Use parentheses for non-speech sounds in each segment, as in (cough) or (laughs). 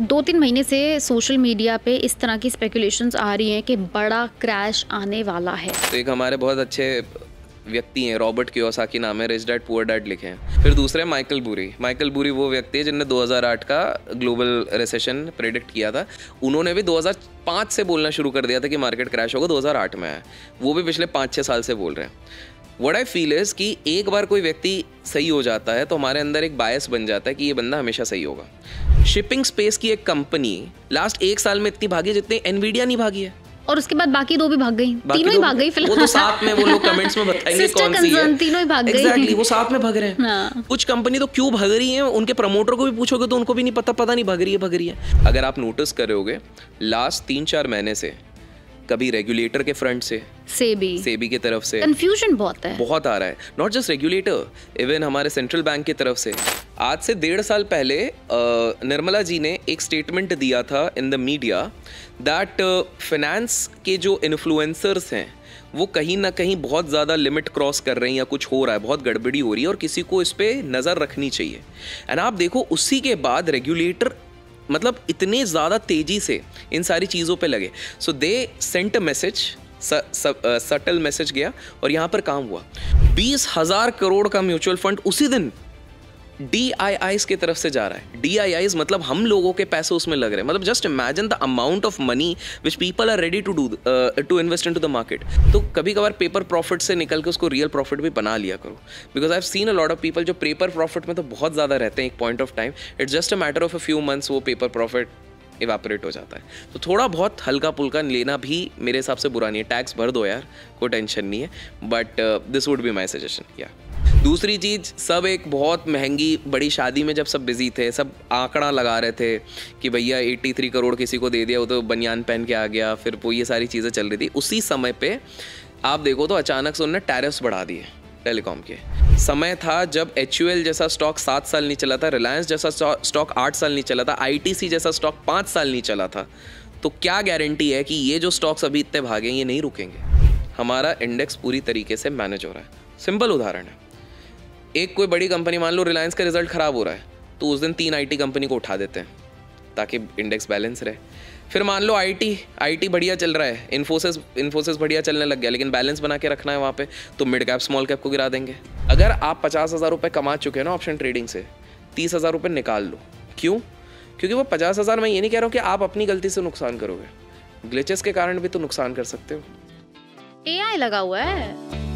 दो तीन महीने से सोशल मीडिया पे इस तरह की स्पेकुलेशंस आ रही हैं कि बड़ा क्रैश आने वाला है तो एक हमारे बहुत अच्छे व्यक्ति हैं रॉबर्ट की नाम है रिच डैड पुअर डैड लिखे हैं फिर दूसरे माइकल बूरी माइकल बूरी वो व्यक्ति है जिनने 2008 का ग्लोबल रिसेशन प्रिडिक्ट किया था उन्होंने भी 2005 से बोलना शुरू कर दिया था कि मार्केट क्रैश होगा 2008 में है वो भी पिछले पाँच छः साल से बोल रहे हैं वट आई फील इज़ कि एक बार कोई व्यक्ति सही हो जाता है तो हमारे अंदर एक बायस बन जाता है कि ये बंदा हमेशा सही होगा शिपिंग स्पेस की एक कंपनी लास्ट एक साल में इतनी भागी जितनी एनवीडिया नहीं भागी है और उसके बाद बाकी दो भी भाग गई तीनों ही भाग गई फिलहाल वो तो साथ में वो लोग कमेंट्स में बताएंगे कौन सी है तीनों ही भाग गई एग्जैक्टली वो साथ में भाग रहे हैं हाँ। कुछ कंपनी तो क्यों भाग रही है उनके प्रमोटर को भी पूछोगे तो उनको भी नहीं पता पता नहीं भाग रही है भाग रही है अगर आप नोटिस करोगे लास्ट तीन चार महीने से कभी रेगुलेटर के फ्रंट से सेबी सेबी की तरफ से कंफ्यूजन बहुत है बहुत आ रहा है नॉट जस्ट रेगुलेटर इवन हमारे सेंट्रल बैंक की तरफ से आज से डेढ़ साल पहले निर्मला जी ने एक स्टेटमेंट दिया था in the media that finance के जो इन्फ्लुएंसर्स हैं वो कहीं ना कहीं बहुत ज़्यादा लिमिट क्रॉस कर रहे हैं या कुछ हो रहा है बहुत गड़बड़ी हो रही है और किसी को इस पर नज़र रखनी चाहिए एंड आप देखो उसी के बाद रेगुलेटर मतलब इतने ज़्यादा तेज़ी से इन सारी चीज़ों पे लगे so they sent a message subtle message गया और यहाँ पर काम हुआ बीस हज़ार करोड़ का म्यूचुअल फंड उसी दिन डी आई आईज की तरफ से जा रहा है डी आई आईज मतलब हम लोगों के पैसे उसमें लग रहे हैं मतलब just imagine the amount of money which people are ready to do to invest into the market तो कभी कभार पेपर प्रॉफिट से निकल के उसको रियल प्रॉफिट भी बना लिया करो because I seen a lot of people जो पेपर प्रॉफिट में तो बहुत ज़्यादा रहते हैं एक point of time it's just a matter of a few months वो पेपर प्रॉफिट इवापोरेट हो जाता है तो थोड़ा बहुत हल्का पुल्का लेना भी मेरे हिसाब से बुरा नहीं है टैक्स भर दो यार कोई टेंशन नहीं है but this would be my suggestion या दूसरी चीज़ सब एक बहुत महंगी बड़ी शादी में जब सब बिज़ी थे सब आंकड़ा लगा रहे थे कि भैया 83 करोड़ किसी को दे दिया वो तो बनियान पहन के आ गया फिर वो ये सारी चीज़ें चल रही थी उसी समय पे आप देखो तो अचानक से उन्होंने टैरिफ्स बढ़ा दिए टेलीकॉम के समय था जब एच जैसा स्टॉक सात साल नहीं चला था रिलायंस जैसा स्टॉक आठ साल नहीं चला था आई जैसा स्टॉक पाँच साल नहीं चला था तो क्या गारंटी है कि ये जो स्टॉक्स अभी इतने भागे ये नहीं रुकेंगे हमारा इंडेक्स पूरी तरीके से मैनेज हो रहा है सिंपल उदाहरण है एक कोई बड़ी कंपनी मान लो रिलायंस का रिजल्ट ख़राब हो रहा है तो उस दिन तीन आईटी कंपनी को उठा देते हैं ताकि इंडेक्स बैलेंस रहे फिर मान लो आईटी आईटी बढ़िया चल रहा है इन्फोसिस इन्फोसिस बढ़िया चलने लग गया लेकिन बैलेंस बना के रखना है वहाँ पे तो मिड कैप स्मॉल कैप को गिरा देंगे अगर आप पचास हज़ार रुपये कमा चुके हैं ना ऑप्शन ट्रेडिंग से तीस हज़ार रुपये निकाल लो क्यों क्योंकि वो पचास हज़ार मैं ये नहीं कह रहा हूँ कि आप अपनी गलती से नुकसान करोगे ग्लिचेस के कारण भी तो नुकसान कर सकते हो ए लगा हुआ है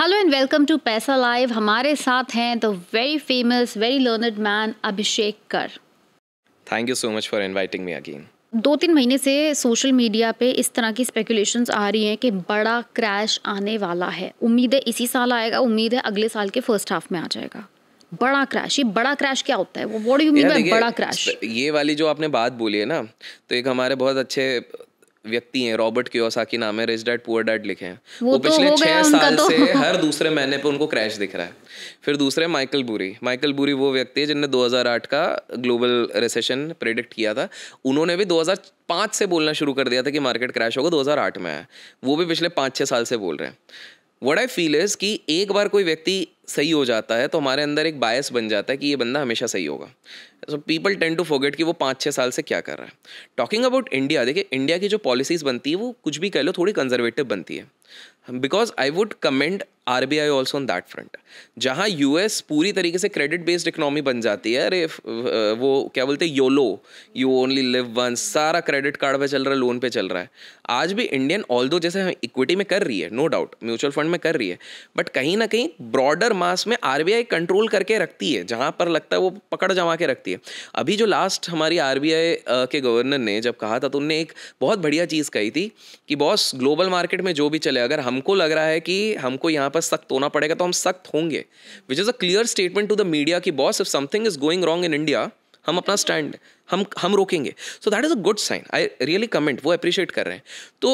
hello and welcome to Paisa live हमारे साथ हैं the very famous very learned man Abhishek Kar thank you so much for inviting me again दो तीन महीने से सोशल मीडिया पे इस तरह की स्पेकुलेशंस आ रही हैं कि बड़ा क्रैश आने वाला है उम्मीद है इसी साल आएगा उम्मीद है अगले साल के फर्स्ट हाफ में आ जाएगा बड़ा क्रैश ये बड़ा क्रैश क्या होता है वो what do you mean by बड़ा क्रैश ये वाली जो आपने बात बोली है ना तो एक हमारे बहुत अच्छे व्यक्ति हैं रॉबर्ट कियोसाकी नाम है रिच डैड पुअर डैड लिखे हैं वो, वो तो पिछले छः साल तो। से हर दूसरे महीने पे उनको क्रैश दिख रहा है फिर दूसरे माइकल बूरी माइकल बूरी वो व्यक्ति है जिनने 2008 का ग्लोबल रिसेशन प्रिडिक्ट किया था उन्होंने भी 2005 से बोलना शुरू कर दिया था कि मार्केट क्रैश होगा 2008 में है वो भी पिछले पाँच छः साल से बोल रहे हैं वट आई फील इज़ कि एक बार कोई व्यक्ति सही हो जाता है तो हमारे अंदर एक बायस बन जाता है कि ये बंदा हमेशा सही होगा so people tend to forget कि वो पाँच छः साल से क्या कर रहा है टॉकिंग अबाउट इंडिया देखिए इंडिया की जो पॉलिसीज़ बनती है वो कुछ भी कह लो थोड़ी कंजर्वेटिव बनती है because I would commend R B I also on that front जहाँ यू एस पूरी तरीके से क्रेडिट बेस्ड इकोनॉमी बन जाती है अरे वो क्या बोलते हैं YOLO you only live once सारा क्रेडिट कार्ड पे चल रहा है लोन पे चल रहा है आज भी इंडियन ऑल दो जैसे इक्विटी में कर रही है नो डाउट म्यूचुअल फंड में कर रही है बट कहीं ना कहीं ब्रॉडर मास में आर बी आई कंट्रोल करके रखती है जहाँ पर लगता है वो पकड़ जमा के रखती है अभी जो लास्ट हमारी आर बी आई के गवर्नर ने जब कहा था तो उनने एक बहुत बढ़िया चीज़ कही थी कि बॉस ग्लोबल मार्केट में जो भी चले अगर हमको लग रहा है कि हमको यहाँ पर पर सख्त होना पड़ेगा तो हम सख्त होंगे which is a clear statement to the media की boss if something is going wrong in India हम अपना स्टैंड हम हम रोकेंगे so that is a good sign I really commend वो अप्रिशिएट कर रहे हैं तो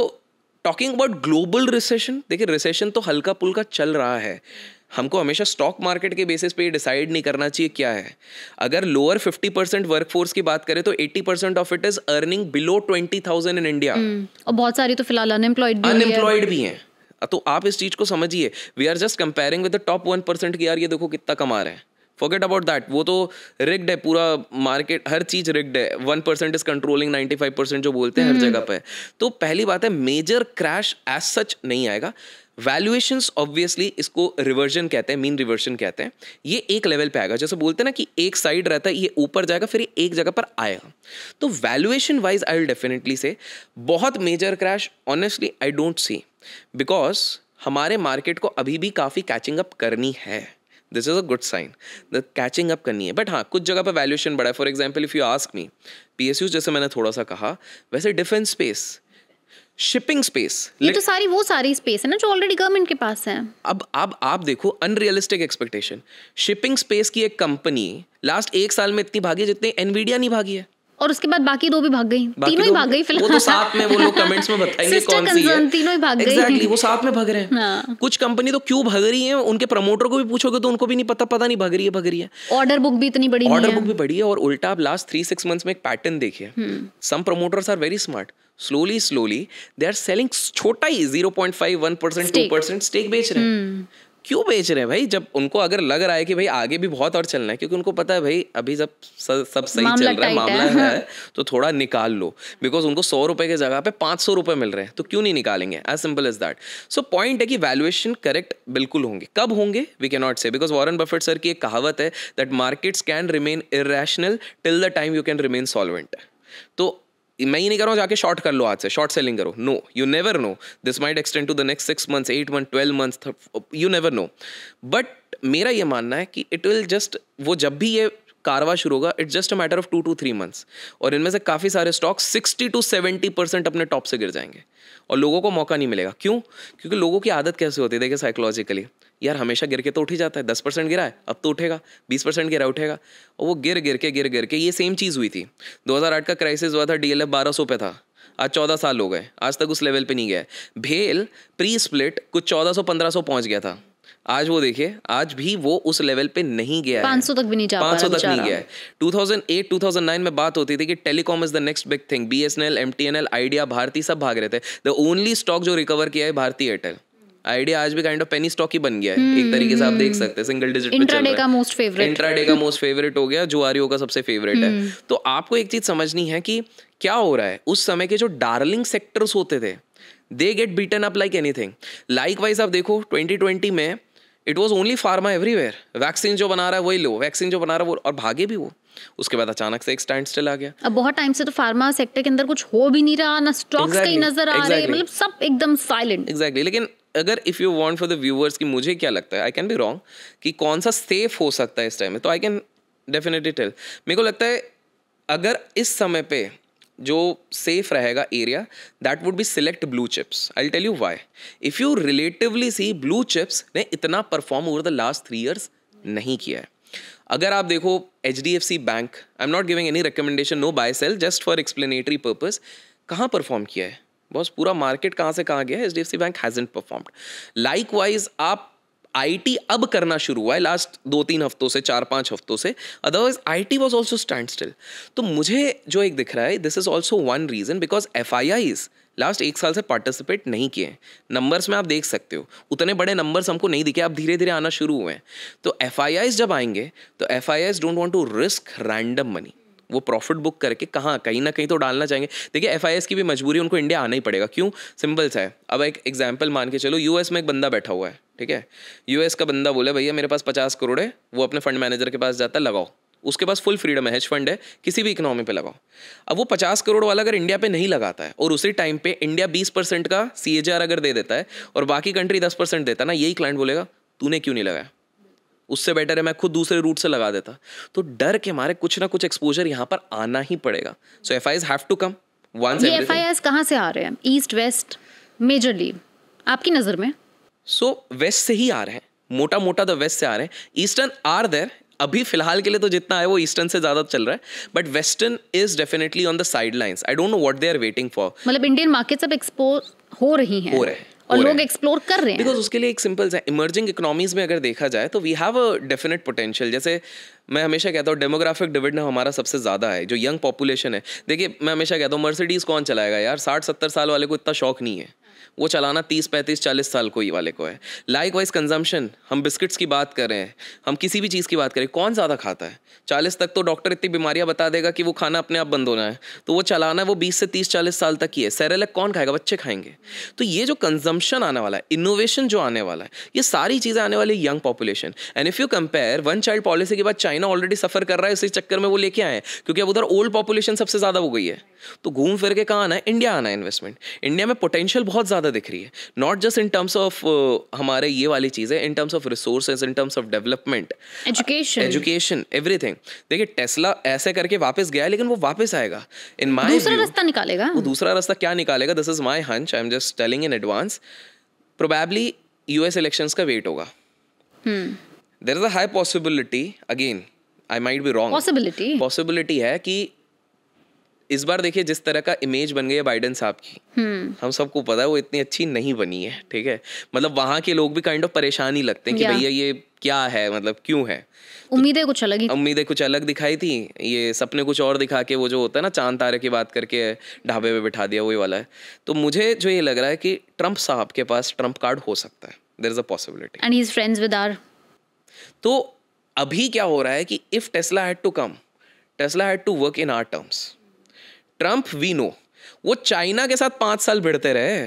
टॉकिंग अबाउट ग्लोबल रिसेशन देखिए रिसेशन तो हल्का पुल्का चल रहा है हमको हमेशा स्टॉक मार्केट के बेसिस पे डिसाइड नहीं करना चाहिए क्या है अगर लोअर 50 परसेंट वर्क की बात करें तो 80 percent of it is earning below 20,000 in India और बहुत सारी तो फिलहाल अनएम्प्लॉयड भी अनएम्प्लॉयड भी हैं तो आप इस चीज़ को समझिए we are just comparing with the top one percent कि यार ये देखो कितना कमा रहा है फॉरगेट अबाउट दैट वो तो रिग्ड है पूरा मार्केट हर चीज रिग्ड है one percent is controlling ninety five percent जो बोलते हैं हर हम्म। जगह पे तो पहली बात है मेजर क्रैश एज सच नहीं आएगा वैल्यूएशन ऑब्वियसली इसको रिवर्जन कहते हैं मीन रिवर्जन कहते हैं ये एक लेवल पे आएगा जैसे बोलते हैं ना कि एक साइड रहता है ये ऊपर जाएगा फिर ये एक जगह पर आएगा तो valuation wise I will definitely say बहुत major crash honestly I don't see because हमारे मार्केट को अभी भी काफ़ी कैचिंग अप करनी है this is a good sign the catching up करनी है बट हाँ कुछ जगह पर वैल्यूएशन बढ़ा है for example if you ask me P जैसे मैंने थोड़ा सा कहा वैसे डिफेंस स्पेस शिपिंग स्पेस ये तो सारी वो सारी स्पेस है ना जो ऑलरेडी गवर्नमेंट के पास है अब आप आप देखो अनरियलिस्टिक एक्सपेक्टेशन शिपिंग स्पेस की एक कंपनी लास्ट एक साल में इतनी भागी जितने एनवीडिया नहीं भागी है और उसके बाद बाकी दो भी भाग गई तीनों ही भाग गई फिलहाल वो तो साथ में वो लोग कमेंट्स में बताएंगे कौन सी है तीनों ही भाग गई exactly, वो साथ में भाग रहे हैं हाँ। कुछ कंपनी तो क्यों भाग रही है उनके प्रमोटर को भी पूछोगे तो उनको भी नहीं पता पता नहीं भाग रही है भाग रही है ऑर्डर बुक भी इतनी बड़ी ऑर्डर बुक भी बड़ी है और उल्टा आप लास्ट थ्री सिक्स मंथ्स में एक पैटर्न देखिए some promoters are very smart slowly slowly they are selling छोटा ही zero point five one percent two percent stake बेच रहे हैं हम्म। क्यों बेच रहे हैं भाई जब उनको अगर लग रहा है कि भाई आगे भी बहुत और चलना है क्योंकि उनको पता है भाई अभी जब सब सही चल रहा है मामला है, है (laughs) तो थोड़ा निकाल लो बिकॉज उनको सौ रुपए की जगह पे पांच सौ रुपए मिल रहे हैं तो क्यों नहीं निकालेंगे as simple as that so point है कि वैल्युएशन करेक्ट बिल्कुल होंगे कब होंगे we can not say because Warren Buffett sir की एक कहावत है that markets can remain irrational till the time you can remain solvent तो मैं ये नहीं कर रहा हूँ जाके शॉर्ट कर लो आज से शॉर्ट सेलिंग करो know you never know this might extend to the next six months eight month twelve month you never know but मेरा ये मानना है कि इट विल जस्ट वो जब भी ये कारवा शुरू होगा it's just a matter of two two three months और इनमें से काफ़ी सारे stocks sixty to seventy percent अपने टॉप से गिर जाएंगे और लोगों को मौका नहीं मिलेगा क्यों क्योंकि लोगों की आदत कैसे होती है देखिए साइकोलॉजिकली यार हमेशा गिर के तो उठ ही जाता है दस परसेंट गिरा है अब तो उठेगा बीस परसेंट गिरा उठेगा और वो गिर गिर के गिर गिर के ये सेम चीज़ हुई थी दो का क्राइसिस हुआ था डी एल बारह सौ पे था आज चौदह साल हो गए आज तक उस लेवल पे नहीं गया भेल प्री स्प्लिट कुछ चौदह सौ पंद्रह सौ पहुँच गया था आज वो देखिए आज भी वो उस लेवल पे नहीं गया है 500 तक भी नहीं जा सौ तक नहीं गया है 2008 2009 में बात होती थी कि telecom is the next big thing B S N L M T N L Idea Bharti सब भाग रहे थे द ओनली स्टॉक जो रिकवर किया है भारतीय एयरटेल आइडिया आज भी काइंड ऑफ पेनी स्टॉक ही बन गया है hmm. एक हम्म, तरीके से आप देख हम्म। सकते हैं सिंगल डिजिट इंट्राडे का मोस्ट फेवरेट इंट्राडे का मोस्ट फेवरेट हो गया जुआरियो का सबसे फेवरेट hmm. है हम्म। तो आपको एक चीज समझनी है कि क्या हो रहा है उस समय के जो डार्लिंग सेक्टर्स होते थे they get beaten up like anything like wise आप देखो 2020 में it was only pharma everywhere vaccine जो बना रहा है वही लो वैक्सीन जो बना रहा है वो और भागे भी वो उसके बाद अचानक से एक स्टैंड स्टिल आ गया अब बहुत टाइम से तो फार्मा सेक्टर के अंदर कुछ हो भी नहीं रहा ना स्टॉक्स exactly, कहीं नजर आ exactly. रहे मतलब सब एकदम साइलेंट एग्जैक्टली लेकिन अगर if you want for the viewers कि मुझे क्या लगता है आई कैन बी रॉन्ग कि कौन सा सेफ हो सकता है इस टाइम में तो आई कैन डेफिनेटली टेल मेरे को लगता है अगर इस समय पे जो सेफ रहेगा area that would be select blue chips I tell you why if you relatively see blue chips ने इतना perform over the last three years नहीं किया है अगर आप देखो H D F C bank I am not giving any recommendation no buy sell just for explanatory purpose कहाँ perform किया है बॉस पूरा मार्केट कहाँ से कहाँ गया है H D F C bank has performed like wise आप आईटी अब करना शुरू हुआ है लास्ट दो तीन हफ्तों से चार पांच हफ्तों से otherwise IT was also stand still तो मुझे जो एक दिख रहा है this is also one reason because F लास्ट एक साल से पार्टिसिपेट नहीं किए नंबर्स में आप देख सकते हो उतने बड़े नंबर्स हमको नहीं दिखे आप धीरे धीरे आना शुरू हुए हैं तो एफ जब आएंगे तो F don't want to risk random money वो प्रॉफिट बुक करके कहाँ कहीं ना कहीं तो डालना चाहेंगे देखिए एफ की भी मजबूरी उनको इंडिया आना ही पड़ेगा क्यों सिंपल सा है अब एक एग्जाम्पल मान के चलो यूएस में एक बंदा बैठा हुआ है ठीक है यूएस का बंदा बोले भैया मेरे पास पचास करोड़ है वो अपने फंड मैनेजर के पास जाता है लगाओ उसके पास फुल फ्रीडम है हेज फंड है किसी भी इकोनॉमी पे लगाओ अब वो पचास करोड़ वाला अगर इंडिया पे नहीं लगाता है और उसी टाइम पे इंडिया बीस परसेंट का सी अगर दे देता है और बाकी कंट्री दस परसेंट देता ना यही क्लाइंट बोलेगा तूने क्यों नहीं लगाया उससे बेटर है मैं खुद दूसरे रूट से लगा देता तो डर के मारे कुछ ना कुछ एक्सपोजर यहाँ पर आना ही पड़ेगा so F I have to come one F I कहाँ से आ रहे हैं ईस्ट वेस्ट मेजरली आपकी नज़र में सो वेस्ट से ही आ रहे हैं मोटा मोटा तो वेस्ट से आ रहे हैं ईस्टर्न आर देर अभी फिलहाल के लिए तो जितना है वो ईस्टर्न से ज्यादा चल रहा है but western is definitely on the side line I don't know what they are waiting for मतलब इंडियन मार्केट अब एक्सपोज हो रही हैं हो रहे हैं और लोग एक्सप्लोर कर रहे हैं बिकॉज उसके लिए एक सिंपल है इमर्जिंग इकोनॉमीज में अगर देखा जाए तो we have a definite potential जैसे मैं हमेशा कहता हूँ डेमोग्राफिक डिविडेंड हमारा सबसे ज़्यादा है जो यंग पॉपुलेशन है देखिए मैं हमेशा कहता हूँ मर्सिडीज़ कौन चलाएगा यार साठ सत्तर साल वाले को इतना शौक नहीं है वो चलाना तीस पैंतीस चालीस साल को ही वाले को है लाइक वाइज कंजम्पशन हम बिस्किट्स की बात कर रहे हैं हम किसी भी चीज़ की बात करें कौन ज़्यादा खाता है चालीस तक तो डॉक्टर इतनी बीमारियाँ बता देगा कि वो खाना अपने आप बंद होना है तो वो चलाना है वो बीस से तीस चालीस साल तक ही है सैरेलक कौन खाएगा बच्चे खाएंगे तो ये जो कंजम्पशन आने वाला है इनोवेशन जो आने वाला है ये सारी चीज़ें आने वाली young population and if you compare one child policy के बाद चाइना ऑलरेडी सफ़र कर रहा है इसी चक्कर में वो लेके आए क्योंकि अब उधर ओल्ड पॉपुलेशन सबसे ज़्यादा हो गई है तो घूम फिर के कहाँ आना है इंडिया आना है इन्वेस्टमेंट इंडिया में पोटेंशियल बहुत ज़्यादा ज़्यादा दिख रही है not just in terms of हमारे ये वाली चीज़ें in terms of resource in terms of development education education everything देखिए टेस्ला ऐसे करके वापस गया लेकिन वो वापस आएगा इन माई दूसरा रास्ता निकालेगा वो दूसरा रास्ता क्या निकालेगा this is my hunch I am just telling in advance probably U S election का वेट होगा there is a high possibility again I might be wrong possibility possibility है कि इस बार देखिए जिस तरह का इमेज बन गई है बाइडन साहब की हम्म। हम सबको पता है वो इतनी अच्छी नहीं बनी है ठीक है मतलब वहां के लोग भी काइंड ऑफ परेशान ही लगते हैं कि भैया ये क्या है मतलब क्यों है तो उम्मीदें कुछ अलग ही उम्मीदें कुछ अलग दिखाई थी ये सपने कुछ और दिखा के वो जो होता है ना चांद तारे की बात करके ढाबे पे बिठा दिया वही वाला है तो मुझे जो ये लग रहा है कि ट्रंप साहब के पास ट्रंप कार्ड हो सकता है there is a possibility and he is friends with our तो अभी क्या हो रहा है कि if Tesla had to come Tesla had to work in our terms Trump we know वो चाइना के साथ पांच साल भिड़ते रहे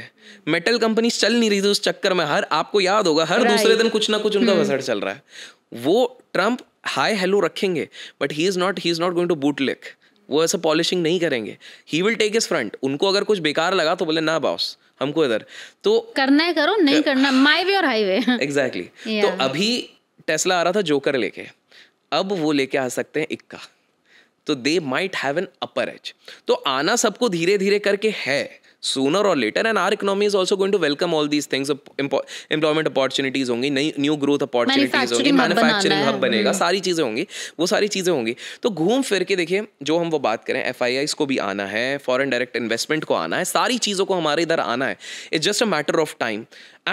मेटल कंपनी चल नहीं रही थी उस चक्कर में हर आपको याद होगा हर दूसरे दिन कुछ ना कुछ उनका वसड़ हम्म। चल रहा है वो ट्रम्प हाई हेलो रखेंगे but he is not he is not going to boot lick वो ऐसा पॉलिशिंग नहीं करेंगे he will take his front उनको अगर कुछ बेकार लगा तो बोले ना बॉस हमको इधर तो करना है करो नहीं करना माई वे और वे एग्जैक्टली तो अभी टेस्ला आ रहा था जोकर लेके अब वो लेके आ सकते हैं इक्का तो they might have an upper H तो आना सबको धीरे धीरे करके है सोनर और later and our economy is also going to welcome all these things employment opportunities होंगी नई न्यू ग्रोथ अपॉर्चुनिटीज होंगी मैनुफैक्चरिंग हब बनेगा हम्म। सारी चीज़ें होंगी वो सारी चीज़ें होंगी तो घूम फिर के देखिए जो हम वो बात करें एफ आई को भी आना है फॉरन डायरेक्ट इन्वेस्टमेंट को आना है सारी चीज़ों को हमारे इधर आना है it's just a matter of time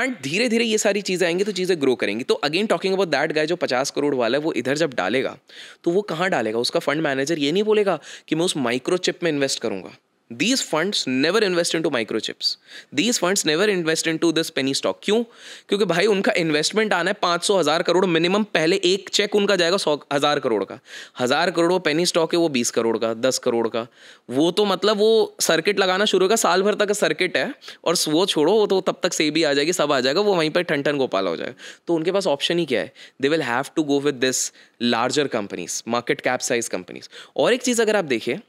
and धीरे धीरे ये सारी चीज़ें आएंगी तो चीज़ें ग्रो करेंगी तो again talking about that guy जो पचास करोड़ वाला है वो इधर जब डालेगा तो वो कहाँ डालेगा उसका फंड मैनेजर ये नहीं बोलेगा कि मैं उस माइक्रोचिप में इन्वेस्ट करूँगा these funds never to microchips these funds never invest into this penny stock क्यों क्योंकि भाई उनका इन्वेस्टमेंट आना है पाँच सौ हज़ार करोड़ मिनिमम पहले एक चेक उनका जाएगा सौ हज़ार करोड़ का हज़ार करोड़ वो पेनी स्टॉक है वो बीस करोड़ का दस करोड़ का वो तो मतलब वो सर्किट लगाना शुरू होगा साल भर तक सर्किट है और वो छोड़ो वो तो तब तक से भी आ जाएगी सब आ जाएगा वो वहीं पर ठन ठन गोपाल हो जाएगा तो उनके पास ऑप्शन ही क्या है they will have to go with this larger companies market cap size companies और एक चीज़ अगर आप देखिए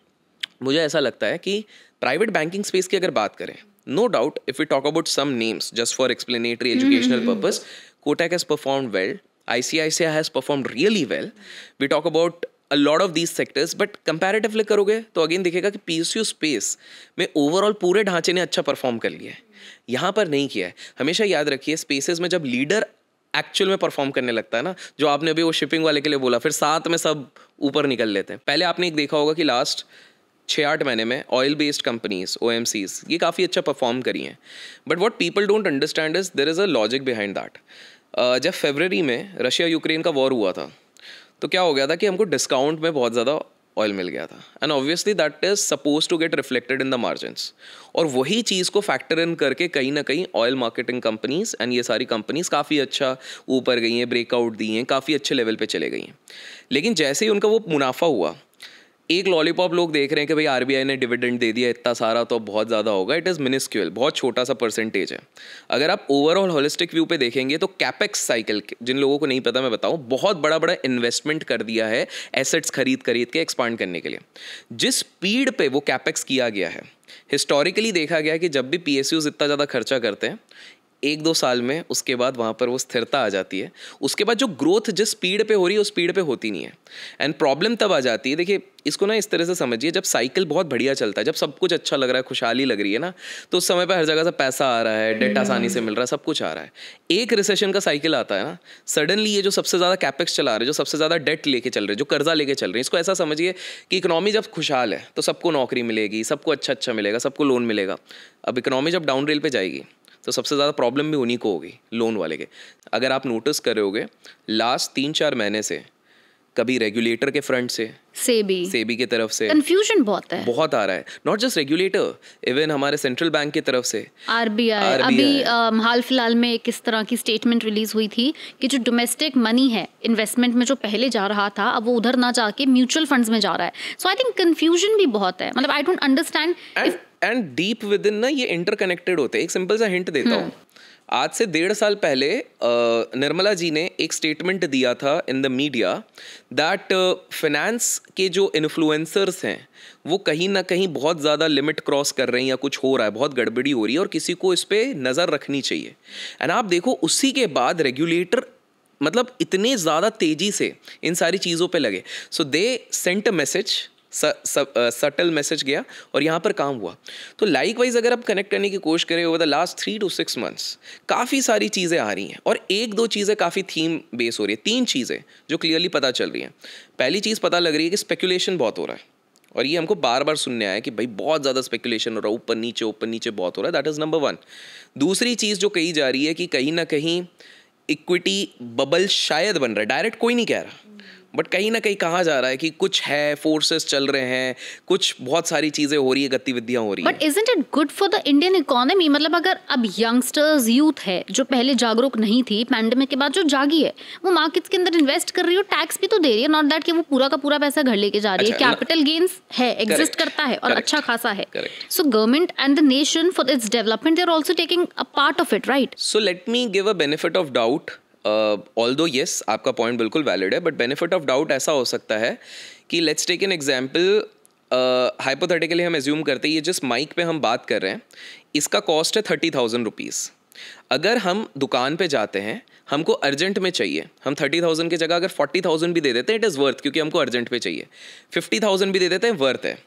मुझे ऐसा लगता है कि प्राइवेट बैंकिंग स्पेस की अगर बात करें no doubt if you talk about some names just for explanatory educational purpose Kotak has perform well I C I C I has perform really well we talk about a lot of these sectors but comparatively करोगे तो again देखेगा कि P space में overall पूरे ढांचे ने अच्छा perform कर लिया है यहाँ पर नहीं किया है हमेशा याद रखिए स्पेसेस में जब लीडर एक्चुअल में परफॉर्म करने लगता है ना जो आपने अभी वो शिपिंग वाले के लिए बोला फिर साथ में सब ऊपर निकल लेते हैं पहले आपने एक देखा होगा कि लास्ट छः आठ महीने में oil based companies O M Cs ये काफ़ी अच्छा परफॉर्म करी हैं but what people don't understand is there is a logic behind that जब फेबररी में रशिया यूक्रेन का वॉर हुआ था तो क्या हो गया था कि हमको डिस्काउंट में बहुत ज़्यादा ऑयल मिल गया था and obviously that is suppose to get reflected in the margins और वही चीज़ को फैक्टर इन करके कहीं ना कहीं ऑयल मार्केटिंग कंपनीज एंड ये सारी कंपनीज काफ़ी अच्छा ऊपर गई हैं ब्रेकआउट दी हैं काफ़ी अच्छे लेवल पे चले गई हैं लेकिन जैसे ही उनका वो मुनाफा हुआ एक लॉलीपॉप लोग देख रहे हैं कि भाई आरबीआई ने डिविडेंड दे दिया इतना सारा तो बहुत ज़्यादा होगा इट इज़ मिनिस्क्यूल बहुत छोटा सा परसेंटेज है अगर आप ओवरऑल होलिस्टिक व्यू पे देखेंगे तो कैपेक्स साइकिल जिन लोगों को नहीं पता मैं बताऊँ बहुत बड़ा बड़ा इन्वेस्टमेंट कर दिया है एसेट्स खरीद खरीद के एक्सपांड करने के लिए जिस स्पीड पर वो कैपेक्स किया गया है हिस्टोरिकली देखा गया है कि जब भी पी इतना ज़्यादा खर्चा करते हैं एक दो साल में उसके बाद वहाँ पर वो स्थिरता आ जाती है उसके बाद जो ग्रोथ जिस स्पीड पे हो रही है उस स्पीड पे होती नहीं है एंड प्रॉब्लम तब आ जाती है देखिए इसको ना इस तरह से समझिए जब साइकिल बहुत बढ़िया चलता है जब सब कुछ अच्छा लग रहा है खुशहाली लग रही है ना तो उस समय पर हर जगह से पैसा आ रहा है डेट आसानी से मिल रहा है सब कुछ आ रहा है एक रिसेशन का साइकिल आता है ना सडनली ये जो सबसे ज़्यादा कैपेक्स चला रहे जो सबसे ज़्यादा डेट लेके चल रहे जो कर्जा लेके चल रहे हैं इसको ऐसा समझिए कि इकोनॉमी जब खुशहाल है तो सबको नौकरी मिलेगी सबको अच्छा अच्छा मिलेगा सबको लोन मिलेगा अब इकोनॉमी जब डाउन रेल पर जाएगी तो सबसे ज़्यादा प्रॉब्लम भी उन्हीं को होगी लोन वाले के अगर आप नोटिस कर रहे करोगे लास्ट तीन चार महीने से कभी रेगुलेटर के फ्रंट से सेबी सेबी की तरफ से कंफ्यूजन बहुत है बहुत आ रहा है नॉट जस्ट रेगुलेटर इवन हमारे सेंट्रल बैंक की तरफ से आरबीआई अभी आ, हाल फिलहाल में एक इस तरह की स्टेटमेंट रिलीज हुई थी कि जो डोमेस्टिक मनी है इन्वेस्टमेंट में जो पहले जा रहा था अब वो उधर ना जाके म्यूचुअल फंड्स में जा रहा है सो आई थिंक कंफ्यूजन भी बहुत है मतलब I don't understand if and deep within ना ये इंटरकनेक्टेड होते एक सिंपल सा हिंट देता हूँ हम्म। आज से डेढ़ साल पहले निर्मला जी ने एक स्टेटमेंट दिया था in the media that finance के जो इन्फ्लुएंसर्स हैं वो कहीं ना कहीं बहुत ज़्यादा लिमिट क्रॉस कर रहे हैं या कुछ हो रहा है बहुत गड़बड़ी हो रही है और किसी को इस पर नज़र रखनी चाहिए एंड आप देखो उसी के बाद रेगुलेटर मतलब इतने ज़्यादा तेज़ी से इन सारी चीज़ों पे लगे so they sent a message subtle message गया और यहाँ पर काम हुआ तो लाइक वाइज अगर आप कनेक्ट करने की कोशिश करें over the last three to six months काफ़ी सारी चीज़ें आ रही हैं और एक दो चीज़ें काफ़ी थीम बेस हो रही है तीन चीज़ें जो क्लियरली पता चल रही हैं पहली चीज़ पता लग रही है कि स्पेकुलेशन बहुत हो रहा है और ये हमको बार बार सुनने आया कि भाई बहुत ज़्यादा स्पेकुलेशन हो रहा है ऊपर नीचे ऊपर नीचे बहुत हो रहा है दैट इज़ नंबर वन दूसरी चीज़ जो कही जा रही है कि कहीं ना कहीं इक्विटी बबल शायद बन रहा है डायरेक्ट कोई नहीं कह रहा बट कहीं ना कहीं कहा जा रहा है कि कुछ है फोर्सेस चल रहे हैं कुछ बहुत सारी चीजें हो रही है गतिविधियां हो रही but is it good for the Indian economy मतलब अगर अब यंगस्टर्स यूथ है जो पहले जागरूक नहीं थी पैंडमिक के बाद जो जागी है वो मार्केट्स के अंदर इन्वेस्ट कर रही है टैक्स भी तो दे रही है नॉट दैट कि वो पूरा का पूरा पैसा घर लेके जा रही है कैपिटल अच्छा, गेन्स है एग्जिस्ट करता है और अच्छा खासा है so government and the nation for its development they are also taking a part of it right so let me give a benefit of doubt although yes आपका point बिल्कुल valid है but benefit of doubt ऐसा हो सकता है कि let's take an example hypothetically हम assume करते हैं ये जिस माइक पे हम बात कर रहे हैं इसका कॉस्ट है थर्टी थाउजेंड रुपीज़ अगर हम दुकान पे जाते हैं हमको अर्जेंट में चाहिए हम थर्टी थाउजेंड की जगह अगर फोर्टी थाउजेंड भी दे देते हैं इट इज़ वर्थ क्योंकि हमको अर्जेंट पे चाहिए फिफ्टी थाउजेंड भी दे देते हैं वर्थ है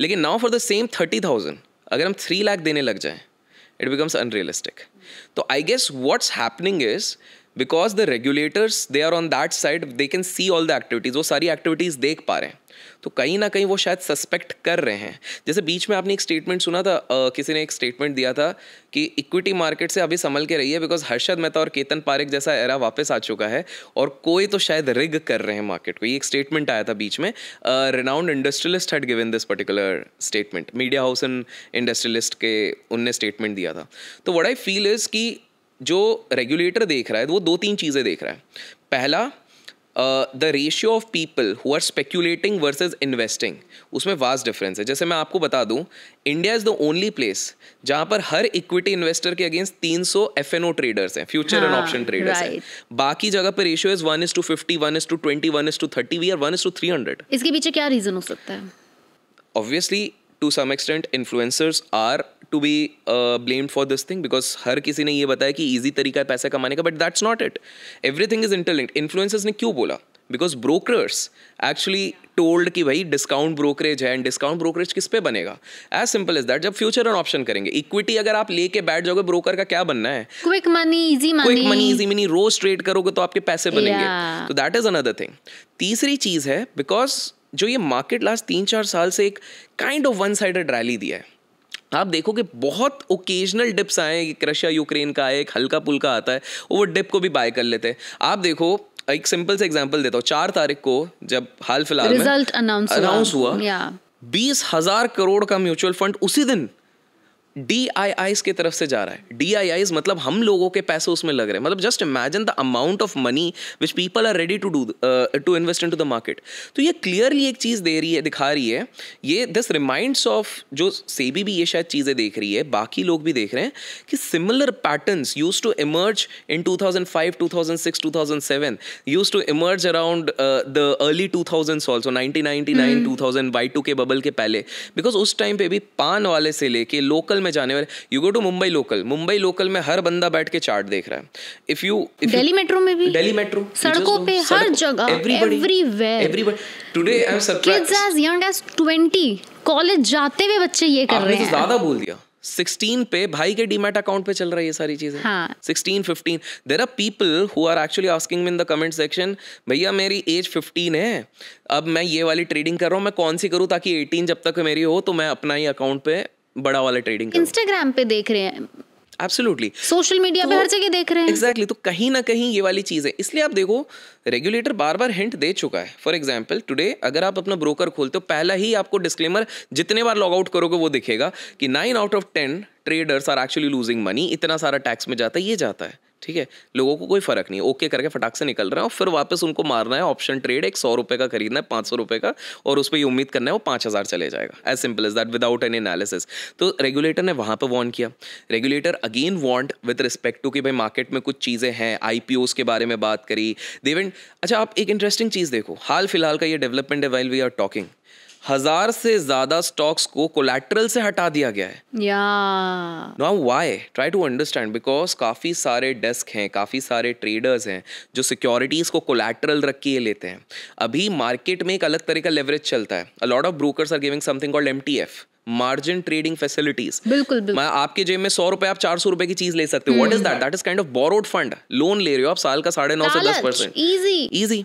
लेकिन now for the same thirty thousand अगर हम थ्री लाख देने लग जाएँ इट बिकम्स अनरियलिस्टिक तो I guess what's happening is because the regulators they are on that side they can see all the activities वो सारी एक्टिविटीज़ देख पा रहे हैं तो कहीं ना कहीं वो शायद सस्पेक्ट कर रहे हैं जैसे बीच में आपने एक स्टेटमेंट सुना था आ, किसी ने एक स्टेटमेंट दिया था कि इक्विटी मार्केट से अभी संभल के रही है बिकॉज हर्षद मेहता और केतन पारेख जैसा एरा वापस आ चुका है और कोई तो शायद रिग कर रहे हैं मार्केट को ये एक स्टेटमेंट आया था बीच में renowned industrialist had given this particular statement media house industrialist के उनने स्टेटमेंट दिया था तो वट आई फील इज़ कि जो रेगुलेटर देख रहा है तो वो दो तीन चीज़ें देख रहा है पहला the ratio of people who are speculating versus investing उसमें वास्ट डिफरेंस है जैसे मैं आपको बता दूं India is the only place जहाँ पर हर इक्विटी इन्वेस्टर के अगेंस्ट 300 सौ एफ एन ओ ट्रेडर्स हैं फ्यूचर एंड ऑप्शन ट्रेडर्स हैं बाकी जगह पर ratio is one is to fifty one is to twenty one is to thirty we are one is to three hundred इसके पीछे क्या रीजन हो सकता है obviously to some extent influencers are to be blamed for this thing because हर किसी ने ये बताया कि ईजी तरीका है पैसा कमाने का but that's not it everything is interlinked influencers ने क्यों बोला बिकॉज ब्रोकरस एक्चुअली टोल्ड कि भाई डिस्काउंट ब्रोकरेज है एंड डिस्काउंट ब्रोकरेज किस पे बनेगा एज सिंपल एज दैट जब फ्यूचर एंड ऑप्शन करेंगे इक्विटी अगर आप लेके बैठ जाओगे ब्रोकर का क्या बनना है quick money easy money quick money easy money रोज ट्रेड करोगे तो आपके पैसे बनेंगे तो दैट इज अनदर थिंग तीसरी चीज है बिकॉज जो ये मार्केट लास्ट तीन चार साल से एक kind of one sided rally दिया है आप देखो कि बहुत ओकेजनल डिप्स आए हैं रशिया यूक्रेन का आए एक हल्का पुल्का आता है वो डिप को भी बाय कर लेते हैं आप देखो एक सिंपल से एग्जांपल देता हूँ चार तारीख को जब हाल फिलहाल रिजल्ट अनाउंस हुआ बीस हजार करोड़ का म्यूचुअल फंड उसी दिन डी आई आईज की तरफ से जा रहा है डी आई आईज मतलब हम लोगों के पैसे उसमें लग रहे हैं मतलब just imagine the amount of money which people are ready to do to invest into the market तो ये क्लियरली एक चीज़ दे रही है दिखा रही है ये दिस रिमाइंड्स ऑफ जो सेबी भी ये शायद चीज़ें देख रही है बाकी लोग भी देख रहे हैं कि similar pattern use to emerge in to two thousand thousand five six two thousand seven use to emerge around the early two thousand nineteen ninety nine two thousand Y two K bubble के पहले because उस time पे भी पान वाले से लेके local में जाने वाले you go to Mumbai local Mumbai local में हर बंदा बैठ के चार्ट देख रहा है इफ यू दिल्ली मेट्रो में भी दिल्ली मेट्रो सड़कों पे हर जगह everywhere everybody today I am surprised kids as young as 20 college जाते हुए बच्चे ये कर रहे तो हैं ज्यादा बोल दिया 16 पे भाई के डीमैट अकाउंट पे चल रहा है ये सारी चीजें हाँ. 16 15 there are people who are actually asking me in the comment section भैया मेरी एज 15 है अब मैं ये वाली ट्रेडिंग कर रहा हूँ मैं कौन सी करूँ ताकि 18 जब तक मेरी हो तो मैं अपना ही अकाउंट पे बड़ा वाला ट्रेडिंग इंस्टाग्राम पे देख रहे हैं एब्सोल्युटली सोशल मीडिया पे तो हर जगह देख रहे हैं एग्जैक्टली exactly, तो कहीं ना कहीं ये वाली चीज़ है इसलिए आप देखो रेगुलेटर बार बार हिंट दे चुका है फॉर एग्जाम्पल टुडे अगर आप अपना ब्रोकर खोलते हो पहला ही आपको डिस्क्लेमर जितने बार लॉग आउट करोगे वो दिखेगा कि nine out of ten traders are actually losing money इतना सारा टैक्स में जाता है ये जाता है ठीक है लोगों को कोई फर्क नहीं ओके करके फटाक से निकल रहे हैं और फिर वापस उनको मारना है ऑप्शन ट्रेड एक सौ रुपये का खरीदना है पाँच सौ रुपये का और उस पर ये उम्मीद करना है वो पाँच हज़ार चले जाएगा as simple is that without any analysis तो रेगुलेटर ने वहाँ पर वॉन्ट किया regulator again warned with respect to कि भाई मार्केट में कुछ चीज़ें हैं आई के बारे में बात करी देवेंट अच्छा आप एक इंटरेस्टिंग चीज़ देखो हाल फिलहाल का ये डेवलपमेंट है वाइल वी आर टॉकिंग हजार से ज्यादा स्टॉक्स को कोलेट्रल से हटा दिया गया है या why try to understand because काफी सारे डेस्क हैं काफी सारे ट्रेडर्स हैं जो सिक्योरिटीज को कोलेट्रल रख के लेते हैं अभी मार्केट में एक अलग तरह का लेवरेज चलता है a lot of brokers are giving something called MTF margin trading facilities बिल्कुल, बिल्कुल आपके जेब में सौ रुपए आप चार सौ रुपए की चीज ले सकते हो what is that that is kind of borrowed fund loan ले रहे हो आप साल का साढ़े नौ से दस परसेंट इजी इजी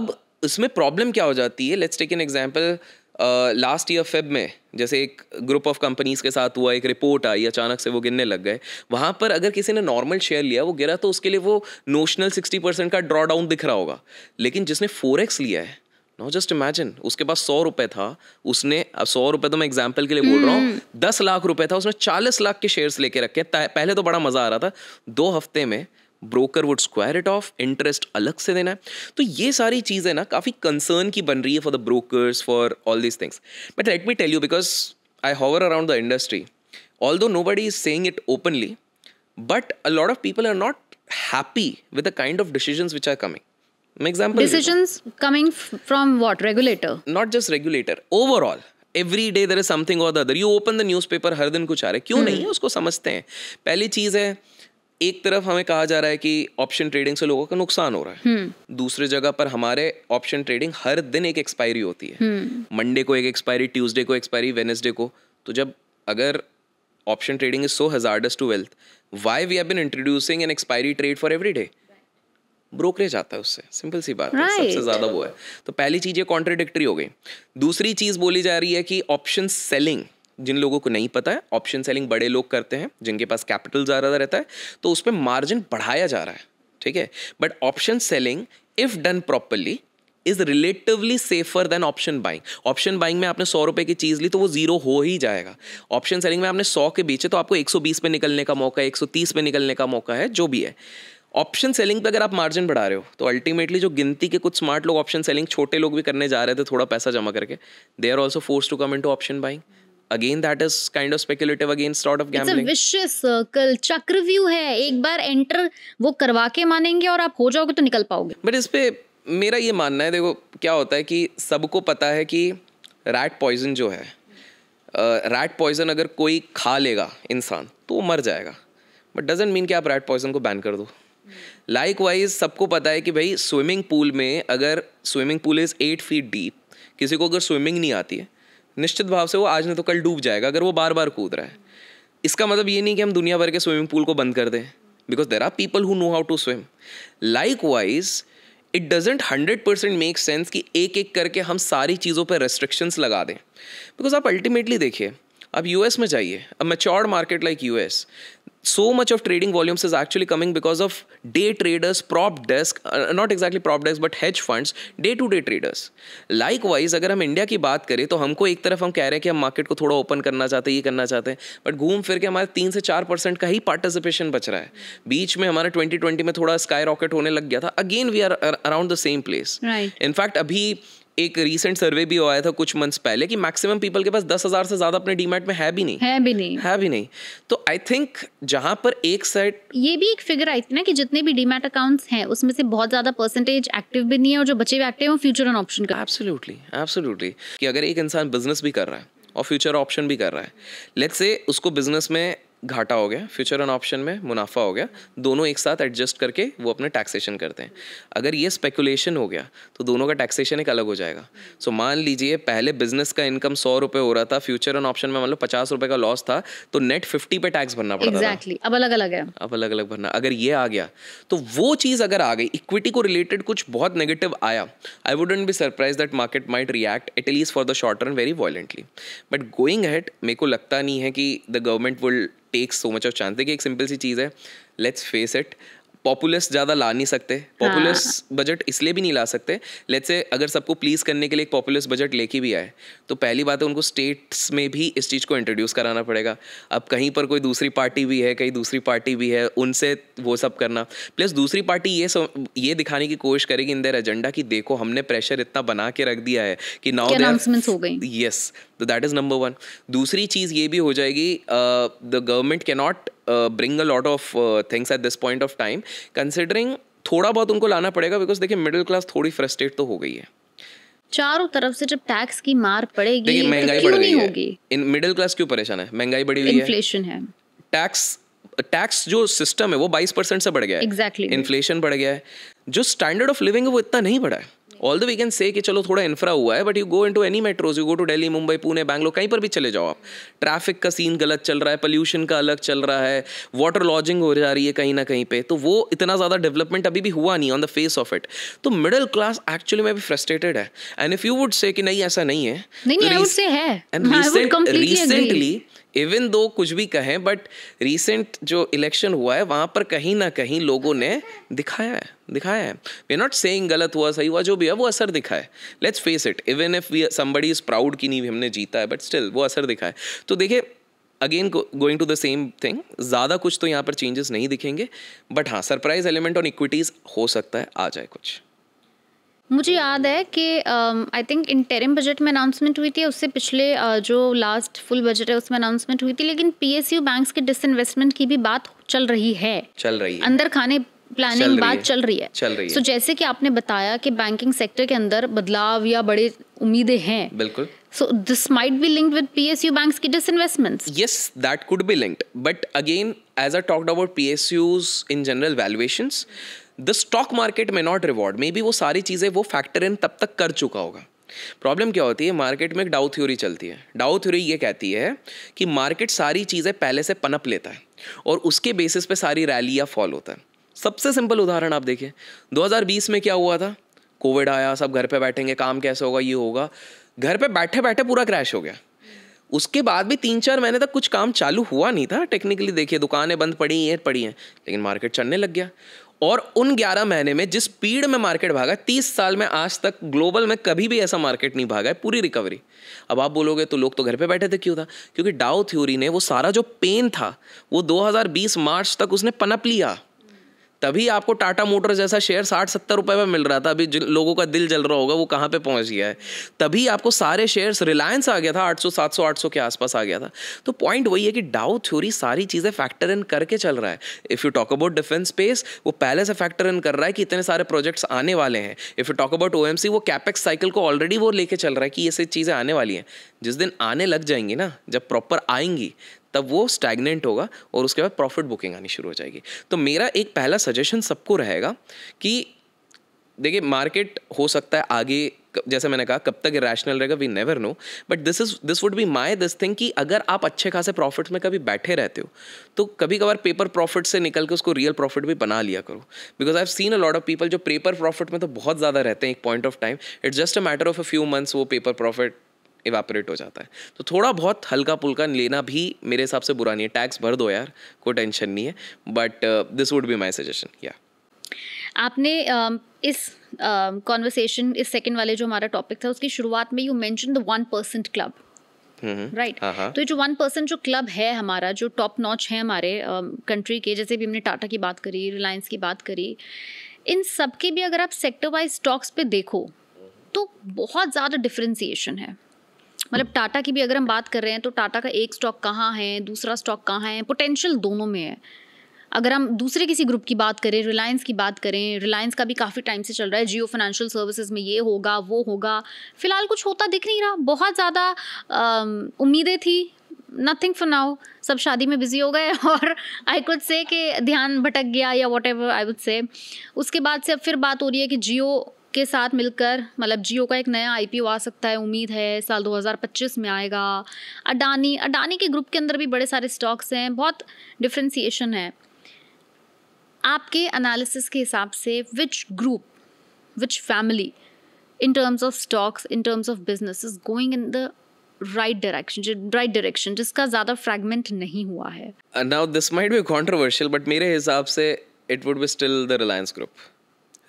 अब इसमें प्रॉब्लम क्या हो जाती है let's take an example last year Feb में जैसे एक ग्रुप ऑफ कंपनीज के साथ हुआ एक रिपोर्ट आई अचानक से वो गिरने लग गए वहाँ पर अगर किसी ने नॉर्मल शेयर लिया वो गिरा तो उसके लिए वो नोशनल सिक्सटी परसेंट का ड्रॉ डाउन दिख रहा होगा लेकिन जिसने फोर एक्स लिया है नाउ जस्ट इमेजिन उसके पास सौ रुपये था उसने अब सौ रुपये तो मैं एग्जाम्पल के लिए बोल रहा हूँ हम्म। दस लाख रुपये था उसने चालीस लाख के शेयर्स लेके रखे पहले तो बड़ा मजा आ रहा था दो हफ्ते में broker would square it off interest अलग से देना है तो ये सारी चीज़ें ना काफ़ी कंसर्न की बन रही है for the brokers for all this things but let me tell you because I hover around the industry although nobody is saying it openly but a lot of people are not happy with the kind of decision which are coming An example decisions you know. coming f- from what regulator? Not just regulator. Overall, every day there is something or the other you open the newspaper हर दिन कुछ आ रहा है क्यों hmm. नहीं है उसको समझते हैं पहली चीज़ है एक तरफ हमें कहा जा रहा है कि ऑप्शन ट्रेडिंग से लोगों का नुकसान हो रहा है हम्म। दूसरे जगह पर हमारे ऑप्शन ट्रेडिंग हर दिन एक एक्सपायरी होती है मंडे हम्म। को एक एक्सपायरी ट्यूसडे को एक्सपायरी वेनेसडे को तो जब अगर option trading is so hazardous to wealth why we have been introducing an expiry trade for every day brokerage आता है उससे सिंपल सी बात right. है सबसे ज़्यादा वो है तो पहली चीज़ ये कॉन्ट्रोडिक्टी हो गई दूसरी चीज़ बोली जा रही है कि ऑप्शन सेलिंग जिन लोगों को नहीं पता है ऑप्शन सेलिंग बड़े लोग करते हैं जिनके पास कैपिटल ज़्यादा रहता है तो उस पर मार्जिन बढ़ाया जा रहा है ठीक है but option selling if done properly is relatively safer than option buying option buying में आपने सौ रुपए की चीज़ ली तो वो जीरो हो ही जाएगा ऑप्शन सेलिंग में आपने सौ के बीच है तो आपको एक सौ बीस पे निकलने का मौका है एक सौ तीस पे निकलने का मौका है जो भी है ऑप्शन सेलिंग पे अगर आप मार्जिन बढ़ा रहे हो तो अल्टीमेटली जो गिनती के कुछ स्मार्ट लोग ऑप्शन सेलिंग छोटे लोग भी करने जा रहे थे थोड़ा पैसा जमा करके they are also force to come into option buying again that is kind of speculative again sort of gambling it's a vicious circle चक्रव्यूह है एक बार एंटर वो करवा के मानेंगे और आप हो जाओगे तो निकल पाओगे बट इस पे मेरा ये मानना है देखो क्या होता है कि सबको पता है कि रैट पॉइजन जो है रैट uh, पॉइजन अगर कोई खा लेगा इंसान तो वो मर जाएगा बट डजेंट मीन कि आप रैट पॉइजन को बैन कर दो लाइक वाइज सबको पता है कि भाई स्विमिंग पूल में अगर swimming pool is eight feet deep किसी को अगर स्विमिंग नहीं आती है निश्चित भाव से वो आज नहीं तो कल डूब जाएगा अगर वो बार बार कूद रहा है इसका मतलब ये नहीं कि हम दुनिया भर के स्विमिंग पूल को बंद कर दें because there are people who know how to swim likewise it doesn't hundred percent make sense कि एक एक करके हम सारी चीज़ों पर रेस्ट्रिक्शंस लगा दें बिकॉज आप अल्टीमेटली देखिए आप यूएस में जाइए a matured market like you so much of trading volumes is actually coming because of day traders, prop desk, uh, not exactly prop desk, but hedge funds, day to day traders. Likewise, अगर हम India की बात करें तो हमको एक तरफ हम कह रहे हैं कि हम मार्केट को थोड़ा ओपन करना चाहते हैं ये करना चाहते हैं बट घूम फिर के हमारे तीन से चार परसेंट का ही पार्टिसिपेशन बच रहा है बीच में हमारा ट्वेंटी ट्वेंटी में थोड़ा स्काई रॉकेट होने लग गया था again we are around the same place in fact अभी एक रीसेंट सर्वे भी आया था कुछ मंथ्स पहले कि मैक्सिमम पीपल के पास दस हजार से ज्यादा अपने डीमैट में है भी नहीं है भी नहीं है भी नहीं तो आई थिंक जहां पर एक सेट ये भी एक फिगर आई थी ना कि जितने भी डीमैट अकाउंट्स हैं उसमें से बहुत ज्यादा परसेंटेज एक्टिव भी नहीं है और जो बचे हुए एक्टिव हैं फ्यूचर ऑन ऑप्शन का एब्सोल्युटली एब्सोल्युटली कि अगर एक इंसान बिजनेस भी कर रहा है और फ्यूचर ऑप्शन भी कर रहा है लेट्स से उसको बिजनेस में घाटा हो गया फ्यूचर एंड ऑप्शन में मुनाफा हो गया दोनों एक साथ एडजस्ट करके वो अपने टैक्सेशन करते हैं अगर ये स्पेकुलेशन हो गया तो दोनों का टैक्सेशन एक अलग हो जाएगा सो so, मान लीजिए पहले बिजनेस का इनकम सौ रुपये हो रहा था फ्यूचर एंड ऑप्शन में मतलब पचास रुपये का लॉस था तो नेट फिफ्टी पे टैक्स भरना पड़ता exactly. अब अलग अलग है अब अलग अलग भरना अगर ये आ गया तो वो चीज़ अगर आ गई इक्विटी को रिलेटेड कुछ बहुत नेगेटिव आया I wouldn't be surprise that market might react at least for the short run very violently but going ahead मेरे को लगता नहीं है कि the government will take so much of chance देखिए एक सिंपल सी चीज़ है लेट्स फेस इट पॉपुलस ज़्यादा ला नहीं सकते पॉपुलस बजट हाँ। इसलिए भी नहीं ला सकते लेट से अगर सबको प्लीज़ करने के लिए एक पॉपुलस बजट लेके भी आए तो पहली बात है उनको स्टेट्स में भी इस चीज़ को इंट्रोड्यूस कराना पड़ेगा अब कहीं पर कोई दूसरी पार्टी भी है कहीं दूसरी पार्टी भी है उनसे वो सब करना प्लस दूसरी पार्टी ये सब ये दिखाने की कोशिश करेगी इन देर एजेंडा कि देखो हमने प्रेशर इतना बना के रख दिया है कि नाउ यस तो दैट इज़ नंबर वन दूसरी चीज़ ये भी हो जाएगी the government can not bring a lot of things at this point of time considering थोड़ा बहुत उनको लाना पड़ेगा बिकॉज देखिए मिडिल क्लास थोड़ी फ्रस्ट्रेट तो हो गई है चारों तरफ से जब टैक्स की मार पड़ेगी मतलब महंगाई तो बढ़ गई होगी इन मिडिल क्लास क्यों परेशान है महंगाई बढ़ी हुई है इन्फ्लेशन है टैक्स टैक्स जो सिस्टम है वो 22 परसेंट से बढ़ गया है एग्जैक्टली exactly. इन्फ्लेशन बढ़ गया है जो स्टैंडर्ड ऑफ लिविंग है वो इतना नहीं बढ़ा है all the we can say कि चलो थोड़ा इंफ्रा हुआ है but you go into any metros you go to Delhi Mumbai Pune Bangalore कहीं पर भी चले जाओ आप ट्रैफिक का सीन गलत चल रहा है पोल्यूशन का अलग चल रहा है वाटर लॉजिंग हो जा रही है कहीं ना कहीं पर तो वो इतना ज़्यादा डेवलपमेंट अभी भी हुआ नहीं on the face of it तो मिडिल क्लास एक्चुअली में भी फ्रस्ट्रेटेड है and if you would say कि नहीं ऐसा नहीं है नहीं, नहीं, Rec- I है. And recent, इवन दो कुछ भी कहें बट रिसेंट जो इलेक्शन हुआ है वहाँ पर कहीं ना कहीं लोगों ने दिखाया है दिखाया है वे नॉट सेइंग गलत हुआ सही हुआ जो भी है वो असर दिखा है let's face it even if we somebody is proud की नहीं हमने जीता है बट स्टिल वो असर दिखा है तो देखिए again going to the same thing ज़्यादा कुछ तो यहाँ पर चेंजेस नहीं दिखेंगे बट हाँ सरप्राइज एलिमेंट ऑन इक्विटीज़ हो सकता है आ जाए कुछ मुझे याद है कि आई थिंक इंटेरिम बजट में अनाउंसमेंट हुई थी उससे पिछले uh, जो लास्ट फुल बजट है उसमें अनाउंसमेंट हुई थी लेकिन पीएसयू बैंक्स के डिसइन्वेस्टमेंट की भी बात चल रही है चल रही है अंदर खाने प्लानिंग बात चल रही है चल रही है सो so, जैसे कि आपने बताया कि बैंकिंग सेक्टर के अंदर बदलाव या बड़े उम्मीदें हैं बिल्कुल So this might be linked with PSU banks' disinvestments. Yes, that could be linked. But again, as I talked about PSUs in general valuations, the stock market में नॉट रिवॉर्ड मे बी वो सारी चीज़ें वो factor in तब तक कर चुका होगा प्रॉब्लम क्या होती है मार्केट में एक डाउ थ्योरी चलती है डाउ थ्योरी ये कहती है कि मार्केट सारी चीज़ें पहले से पनप लेता है और उसके बेसिस पे सारी रैली या फॉल होता है सबसे सिंपल उदाहरण आप देखिए 2020 में क्या हुआ था कोविड आया सब घर पे बैठेंगे काम कैसे होगा ये होगा घर पे बैठे बैठे पूरा क्रैश हो गया उसके बाद भी तीन चार महीने तक कुछ काम चालू हुआ नहीं था टेक्निकली देखिए दुकानें बंद पड़ी हैं पड़ी हैं लेकिन मार्केट चढ़ने लग गया और उन 11 महीने में जिस स्पीड में मार्केट भागा 30 तीस साल में आज तक ग्लोबल में कभी भी ऐसा मार्केट नहीं भागा है पूरी रिकवरी अब आप बोलोगे तो लोग तो घर पे बैठे थे क्यों था क्योंकि डाउ थ्योरी ने वो सारा जो पेन था वो 2020 मार्च तक उसने पनप लिया तभी आपको टाटा मोटर जैसा शेयर साठ सत्तर रुपये में मिल रहा था अभी जिन लोगों का दिल जल रहा होगा वो कहाँ पे पहुँच गया है तभी आपको सारे शेयर्स रिलायंस आ गया था 800 700 800 के आसपास आ गया था तो पॉइंट वही है कि डाउ थ्योरी सारी चीज़ें फैक्टर इन करके चल रहा है if you talk about defence space वो पहले से फैक्टर इन कर रहा है कि इतने सारे प्रोजेक्ट्स आने वाले हैं if you talk about oh वो कैपेक्स साइकिल को ऑलरेडी वो लेके चल रहा है कि ये सब चीज़ें आने वाली हैं जिस दिन आने लग जाएंगी ना जब प्रॉपर आएंगी तब वो स्टैगनेंट होगा और उसके बाद प्रॉफिट बुकिंग आनी शुरू हो जाएगी तो मेरा एक पहला सजेशन सबको रहेगा कि देखिए मार्केट हो सकता है आगे जैसे मैंने कहा कब तक रैशनल रहेगा we never know but this is this would be my this thing कि अगर आप अच्छे खासे प्रॉफिट में कभी बैठे रहते हो तो कभी कभार पेपर प्रॉफिट से निकल के उसको रियल प्रॉफिट भी बना लिया करो because I seen a lot of people जो पेपर प्रॉफिट में तो बहुत ज़्यादा रहते हैं एक point of time it's just a matter of a few months वो पेपर प्रॉफिट इवेपोरेट हो जाता है तो थोड़ा बहुत हल्का पुल्का लेना भी मेरे हिसाब से बुरा नहीं है टैक्स भर दो यार कोई टेंशन नहीं है but this would be my suggestion या आपने uh, इस कॉन्वर्सेशन um, uh, इस सेकंड वाले जो हमारा टॉपिक था उसकी शुरुआत में you mention the one percent club right तो ये जो वन परसेंट जो क्लब है हमारा जो टॉप नॉच है हमारे कंट्री um, uh, के जैसे भी हमने टाटा की बात करी रिलायंस की बात करी इन सब के भी अगर आप सेक्टर वाइज स्टॉक्स पे देखो तो बहुत ज़्यादा डिफ्रेंसीशन है मतलब टाटा की भी अगर हम बात कर रहे हैं तो टाटा का एक स्टॉक कहाँ है दूसरा स्टॉक कहाँ है पोटेंशियल दोनों में है अगर हम दूसरे किसी ग्रुप की बात करें रिलायंस की बात करें रिलायंस का भी काफ़ी टाइम से चल रहा है जियो फाइनेंशियल सर्विसेज में ये होगा वो होगा फिलहाल कुछ होता दिख नहीं रहा बहुत ज़्यादा उम्मीदें थी नथिंग फॉर नाउ सब शादी में बिजी हो गए (laughs) और आई कुड से कि ध्यान भटक गया या what ever I would say उसके बाद से अब फिर बात हो रही है कि जियो के साथ मिलकर मतलब जियो का एक नया आई आ सकता है उम्मीद है साल 2025 में आएगा अडानी अडानी के ग्रुप के अंदर भी बड़े सारे स्टॉक्स हैं बहुत डिफ्रेंसीशन है आपके एनालिसिस के हिसाब से which group which family in terms of stocks in terms of business is going in the right direction right direction जिसका ज्यादा फ्रेगमेंट नहीं हुआ है now this might be controversial but मेरे हिसाब से it would be still the Reliance group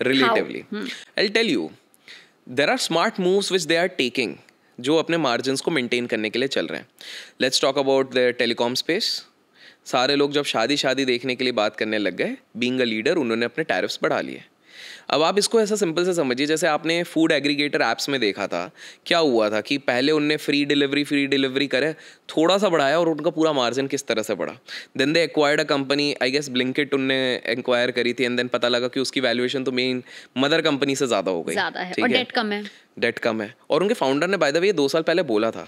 relatively hmm. i'll tell you there are smart moves which they are taking जो अपने मार्जिन को मेनटेन करने के लिए चल रहे हैं let's talk about the telecom space सारे लोग जब शादी शादी देखने के लिए बात करने लग गए बींग अ लीडर उन्होंने अपने टैरिफ्स बढ़ा लिए अब आप इसको ऐसा सिंपल से समझिए जैसे आपने फूड एग्रीगेटर ऐप्स में देखा था क्या हुआ था कि पहले उनने फ्री डिलीवरी फ्री डिलीवरी करे थोड़ा सा बढ़ाया और उनका पूरा मार्जिन किस तरह से बढ़ा then they acquired a company I guess Blinkit उनने एक्वायर करी थी एंड देन पता लगा कि उसकी वैल्यूएशन तो मेन मदर कंपनी से ज़्यादा हो गई ज़्यादा है और डेट कम है डेट कम है और उनके फाउंडर ने बाय द वे दो साल पहले बोला था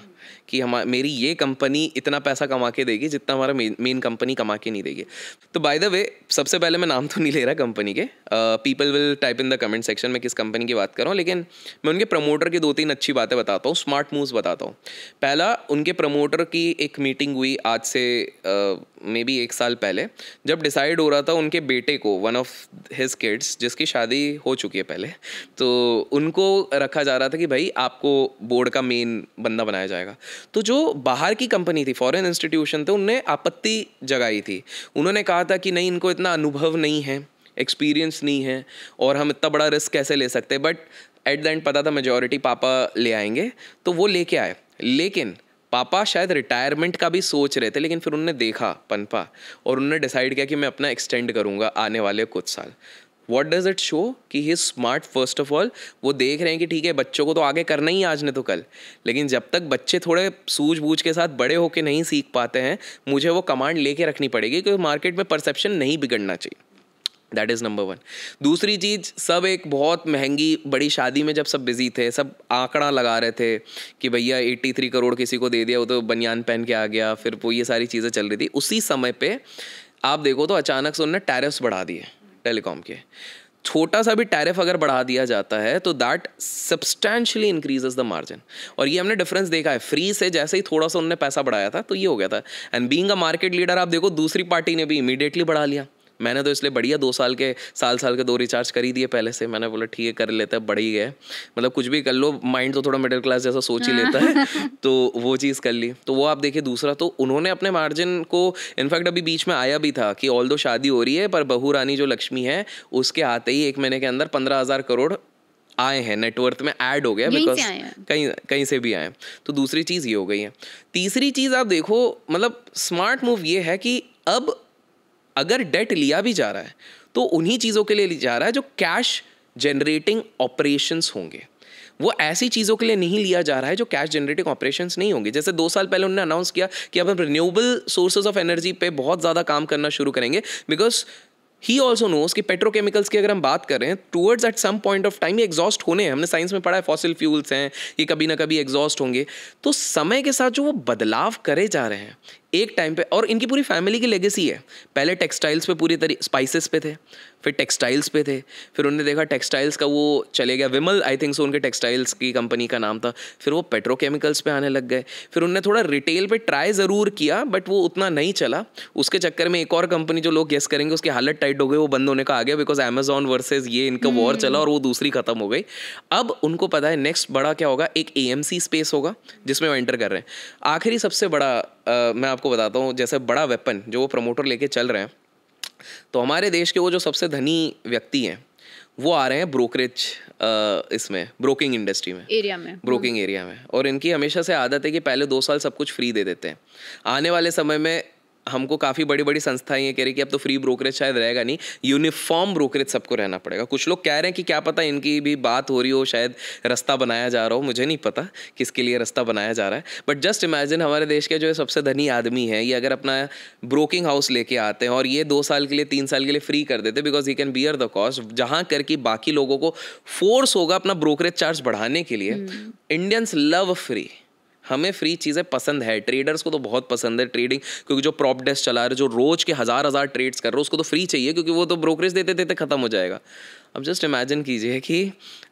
कि हम मेरी ये कंपनी इतना पैसा कमा के देगी जितना हमारा मेन कंपनी कमा के नहीं देगी तो बाय द वे सबसे पहले मैं नाम तो नहीं ले रहा कंपनी के people will type in the comment section में किस कंपनी की बात कर रहा हूँ लेकिन मैं उनके प्रमोटर की दो तीन अच्छी बातें बताता हूँ स्मार्ट मूव्स बताता हूँ पहला उनके प्रमोटर की एक मीटिंग हुई आज से uh, मे बी एक साल पहले जब डिसाइड हो रहा था उनके बेटे को वन ऑफ हिज किड्स जिसकी शादी हो चुकी है पहले तो उनको रखा जा रहा था कि भाई आपको बोर्ड का मेन बंदा बनाया जाएगा तो जो बाहर की कंपनी थी फॉरेन इंस्टीट्यूशन थे उनने आपत्ति जगाई थी उन्होंने कहा था कि नहीं इनको इतना अनुभव नहीं है एक्सपीरियंस नहीं है और हम इतना बड़ा रिस्क कैसे ले सकते बट एट द एंड पता था मेजोरिटी पापा ले आएंगे तो वो लेके आए लेकिन पापा शायद रिटायरमेंट का भी सोच रहे थे लेकिन फिर उनने देखा पनपा और उनने डिसाइड किया कि मैं अपना एक्सटेंड करूँगा आने वाले कुछ साल वॉट डज इट शो कि he smart first of all वो देख रहे हैं कि ठीक है बच्चों को तो आगे करना ही आज ने तो कल लेकिन जब तक बच्चे थोड़े सूझबूझ के साथ बड़े होके नहीं सीख पाते हैं मुझे वो कमांड लेके रखनी पड़ेगी क्योंकि मार्केट में परसेप्शन नहीं बिगड़ना चाहिए दैट इज़ नंबर वन दूसरी चीज़ सब एक बहुत महंगी बड़ी शादी में जब सब बिज़ी थे सब आंकड़ा लगा रहे थे कि भैया एट्टी थ्री करोड़ किसी को दे दिया वो तो बनियान पहन के आ गया फिर वो ये सारी चीज़ें चल रही थी उसी समय पे आप देखो तो अचानक से उन्होंने टैरिफ्स बढ़ा दिए टेलीकॉम के छोटा सा भी टैरिफ अगर बढ़ा दिया जाता है तो that substantially increases the margin और ये हमने डिफरेंस देखा है फ्री से जैसे ही थोड़ा सा उनने पैसा बढ़ाया था तो ये हो गया था and being a market leader आप देखो दूसरी पार्टी ने भी इमीडिएटली बढ़ा लिया मैंने तो इसलिए बढ़िया दो साल के साल साल के दो रिचार्ज कर ही दिए पहले से मैंने बोला ठीक है कर लेते हैं ही गए मतलब कुछ भी कर लो माइंड तो थोड़ा मिडिल क्लास जैसा सोच ही हाँ। लेता है (laughs) तो वो चीज़ कर ली तो वो आप देखिए दूसरा तो उन्होंने अपने मार्जिन को इनफैक्ट अभी बीच में आया भी था कि ऑल शादी हो रही है पर बहू रानी जो लक्ष्मी है उसके आते ही एक महीने के अंदर पंद्रह हज़ार करोड़ आए हैं नेटवर्थ में ऐड हो गया बिकॉज कहीं कहीं से भी आए तो दूसरी चीज़ ये हो गई है तीसरी चीज़ आप देखो मतलब स्मार्ट मूव ये है कि अब अगर डेट लिया भी जा रहा है तो उन्हीं चीज़ों के लिए जा रहा है जो कैश जनरेटिंग ऑपरेशंस होंगे वो ऐसी चीज़ों के लिए नहीं लिया जा रहा है जो कैश जनरेटिंग ऑपरेशंस नहीं होंगे जैसे दो साल पहले उन्होंने अनाउंस किया कि अब हम रिन्यूएबल सोर्सेज ऑफ एनर्जी पे बहुत ज़्यादा काम करना शुरू करेंगे बिकॉज ही ऑल्सो नोस कि पेट्रोकेमिकल्स की अगर हम बात करें towards at some point of time ये एग्जॉस्ट होने हैं हमने साइंस में पढ़ा है फॉसिल फ्यूल्स हैं ये कभी ना कभी एग्जॉस्ट होंगे तो समय के साथ जो वो बदलाव करे जा रहे हैं एक टाइम पे और इनकी पूरी फैमिली की लेगेसी है पहले टेक्सटाइल्स पे पूरी तरी स्पाइसेस पे थे फिर टेक्सटाइल्स पे थे फिर उन्होंने देखा टेक्सटाइल्स का वो चले गया विमल आई थिंक सो उनके टेक्सटाइल्स की कंपनी का नाम था फिर वो पेट्रोकेमिकल्स पे आने लग गए फिर उन्होंने थोड़ा रिटेल पे ट्राई ज़रूर किया बट वो उतना नहीं चला उसके चक्कर में एक और कंपनी जो लोग गेस करेंगे उसकी हालत टाइट हो गई वो बंद होने का आ गया बिकॉज अमेजोन वर्सेज ये इनका वॉर हम्म। चला और वो दूसरी ख़त्म हो गई अब उनको पता है नेक्स्ट बड़ा क्या होगा एक ए स्पेस होगा जिसमें वो एंटर कर रहे हैं आखिरी सबसे बड़ा आ, मैं आपको बताता हूँ जैसे बड़ा वेपन जो वो प्रमोटर लेके चल रहे हैं तो हमारे देश के वो जो सबसे धनी व्यक्ति हैं वो आ रहे हैं ब्रोकरेज इसमें ब्रोकिंग इंडस्ट्री में एरिया में ब्रोकिंग एरिया में और इनकी हमेशा से आदत है कि पहले दो साल सब कुछ फ्री दे देते हैं आने वाले समय में हमको काफ़ी बड़ी बड़ी संस्थाएं ये कह रही कि अब तो फ्री ब्रोकरेज शायद रहेगा नहीं यूनिफॉर्म ब्रोकरेज सबको रहना पड़ेगा कुछ लोग कह रहे हैं कि क्या पता इनकी भी बात हो रही हो शायद रास्ता बनाया जा रहा हो मुझे नहीं पता किसके लिए रास्ता बनाया जा रहा है बट जस्ट इमेजिन हमारे देश के जो है सबसे धनी आदमी है ये अगर अपना ब्रोकिंग हाउस लेके आते हैं और ये दो साल के लिए तीन साल के लिए फ्री कर देते because he can bear the cost जहाँ करके बाकी लोगों को फोर्स होगा अपना ब्रोकरेज चार्ज बढ़ाने के लिए इंडियंस लव फ्री हमें फ्री चीज़ें पसंद है ट्रेडर्स को तो बहुत पसंद है ट्रेडिंग क्योंकि जो प्रॉप डेस्क चला रहे जो रोज़ के हज़ार हज़ार ट्रेड्स कर रहे हो उसको तो फ्री चाहिए क्योंकि वो तो ब्रोकरेज देते देते खत्म हो जाएगा अब जस्ट इमेजिन कीजिए कि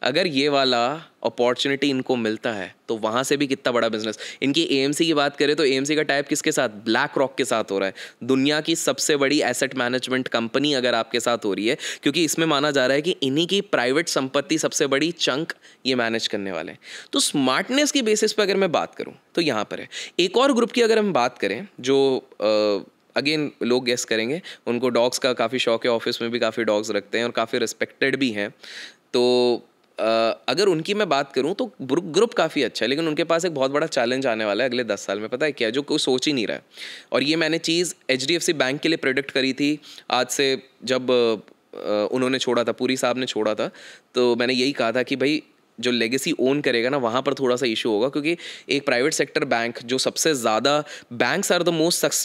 अगर ये वाला अपॉर्चुनिटी इनको मिलता है तो वहाँ से भी कितना बड़ा बिजनेस इनकी ए की बात करें तो ए का टाइप किसके साथ ब्लैक रॉक के साथ हो रहा है दुनिया की सबसे बड़ी एसेट मैनेजमेंट कंपनी अगर आपके साथ हो रही है क्योंकि इसमें माना जा रहा है कि इन्हीं की प्राइवेट संपत्ति सबसे बड़ी चंक ये मैनेज करने वाले हैं तो स्मार्टनेस की बेसिस पर अगर मैं बात करूँ तो यहाँ पर है एक और ग्रुप की अगर हम बात करें जो आ, अगेन लोग गेस करेंगे उनको डॉग्स का काफ़ी शौक है ऑफिस में भी काफ़ी डॉग्स रखते हैं और काफ़ी रिस्पेक्टेड भी हैं तो अगर उनकी मैं बात करूं तो ग्रुप काफ़ी अच्छा है लेकिन उनके पास एक बहुत बड़ा चैलेंज आने वाला है अगले दस साल में पता है क्या जो कोई सोच ही नहीं रहा है और ये मैंने चीज़ एच बैंक के लिए प्रोडक्ट करी थी आज से जब उन्होंने छोड़ा था पूरी साहब ने छोड़ा था तो मैंने यही कहा था कि भाई जो लेगेसी ओन करेगा ना वहाँ पर थोड़ा सा इशू होगा क्योंकि एक प्राइवेट सेक्टर बैंक जो सबसे ज़्यादा banks are the most sucks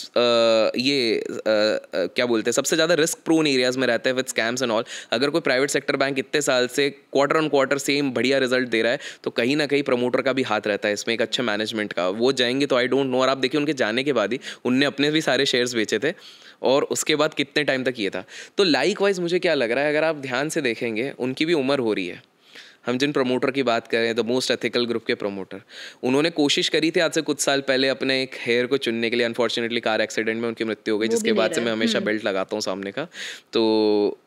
ये आ, आ, क्या बोलते हैं सबसे ज़्यादा रिस्क प्रोन एरियाज़ में रहते हैं विद स्कैम्स एंड ऑल अगर कोई प्राइवेट सेक्टर बैंक इतने साल से क्वार्टर ऑन क्वार्टर सेम बढ़िया रिजल्ट दे रहा है तो कहीं ना कहीं प्रमोटर का भी हाथ रहता है इसमें एक अच्छे मैनेजमेंट का वो जाएंगे तो आई डोंट नो और आप देखिए उनके जाने के बाद ही उनने अपने भी सारे शेयर्स बेचे थे और उसके बाद कितने टाइम तक ये था तो लाइक वाइज मुझे क्या लग रहा है अगर आप ध्यान से देखेंगे उनकी भी उम्र हो रही है हम जिन प्रमोटर की बात कर रहे हैं द मोस्ट एथिकल ग्रुप के प्रमोटर उन्होंने कोशिश करी थी आज से कुछ साल पहले अपने एक हेयर को चुनने के लिए अनफॉर्चुनेटली कार एक्सीडेंट में उनकी मृत्यु हो गई जिसके बाद से मैं हमेशा बेल्ट हम्म। लगाता हूँ सामने का तो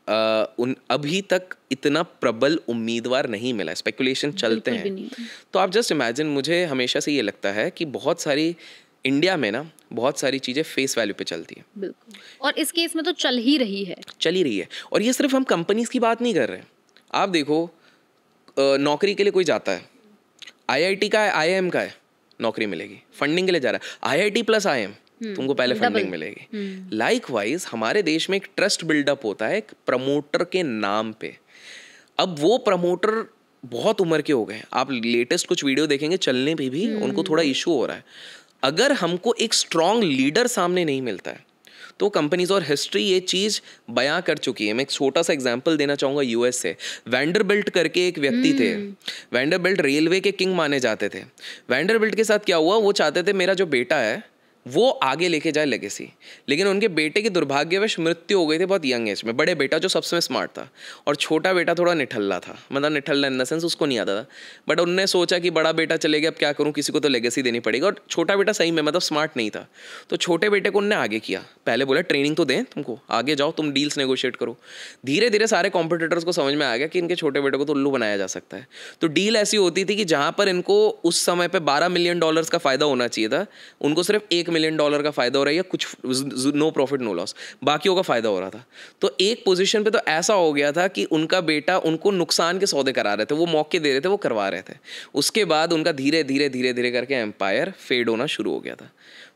आ, उन अभी तक इतना प्रबल उम्मीदवार नहीं मिला स्पेकुलेशन चलते हैं तो आप जस्ट इमेजिन मुझे हमेशा से ये लगता है कि बहुत सारी इंडिया में ना बहुत सारी चीज़ें फेस वैल्यू पे चलती हैं बिल्कुल और इस केस में तो चल ही रही है चल ही रही है और ये सिर्फ हम कंपनीज की बात नहीं कर रहे हैं आप देखो नौकरी के लिए कोई जाता है आईआईटी का है आईआईएम का है नौकरी मिलेगी फंडिंग के लिए जा रहा है आईआईटी प्लस आईएम तुमको पहले फंडिंग मिलेगी लाइक हम्म। वाइज हमारे देश में एक ट्रस्ट बिल्डअप होता है एक प्रमोटर के नाम पे अब वो प्रमोटर बहुत उम्र के हो गए आप लेटेस्ट कुछ वीडियो देखेंगे चलने पर भी हम्म। उनको थोड़ा इशू हो रहा है अगर हमको एक स्ट्रांग लीडर सामने नहीं मिलता है तो कंपनीज और हिस्ट्री ये चीज़ बयां कर चुकी है मैं एक छोटा सा एग्जाम्पल देना चाहूँगा यूएस से वैंडरबिल्ट करके एक व्यक्ति थे वैंडरबिल्ट हम्म। रेलवे के किंग माने जाते थे वैंडरबिल्ट के साथ क्या हुआ वो चाहते थे मेरा जो बेटा है वो आगे लेके जाए लेगेसी लेकिन उनके बेटे की दुर्भाग्यवश मृत्यु हो गई थी बहुत यंग एज में बड़े बेटा जो सबसे स्मार्ट था और छोटा बेटा थोड़ा निठल्ला था मतलब निठल्ला इन द सेंस उसको नहीं आता था बट उनने सोचा कि बड़ा बेटा चले गया अब क्या करूँ किसी को तो लेगेसी देनी पड़ेगी और छोटा बेटा सही में मतलब स्मार्ट नहीं था तो छोटे बेटे को उनने आगे किया पहले बोला ट्रेनिंग तो दें तुमको आगे जाओ तुम डील्स नेगोशिएट करो धीरे धीरे सारे कॉम्पिटेटर्स को समझ में आ गया कि इनके छोटे बेटे को तो उल्लू बनाया जा सकता है तो डील ऐसी होती थी कि जहाँ पर इनको उस समय पर बारह मिलियन डॉलर्स का फ़ायदा होना चाहिए था उनको सिर्फ एक मिलियन डॉलर का फायदा हो रहा है या कुछ नो प्रॉफिट नो लॉस बाकियों का फायदा हो रहा था तो एक पोजीशन पे तो ऐसा हो गया था कि उनका बेटा उनको नुकसान के सौदे करा रहे थे वो मौके दे रहे थे वो करवा रहे थे उसके बाद उनका धीरे धीरे धीरे धीरे करके एम्पायर फेड होना शुरू हो गया था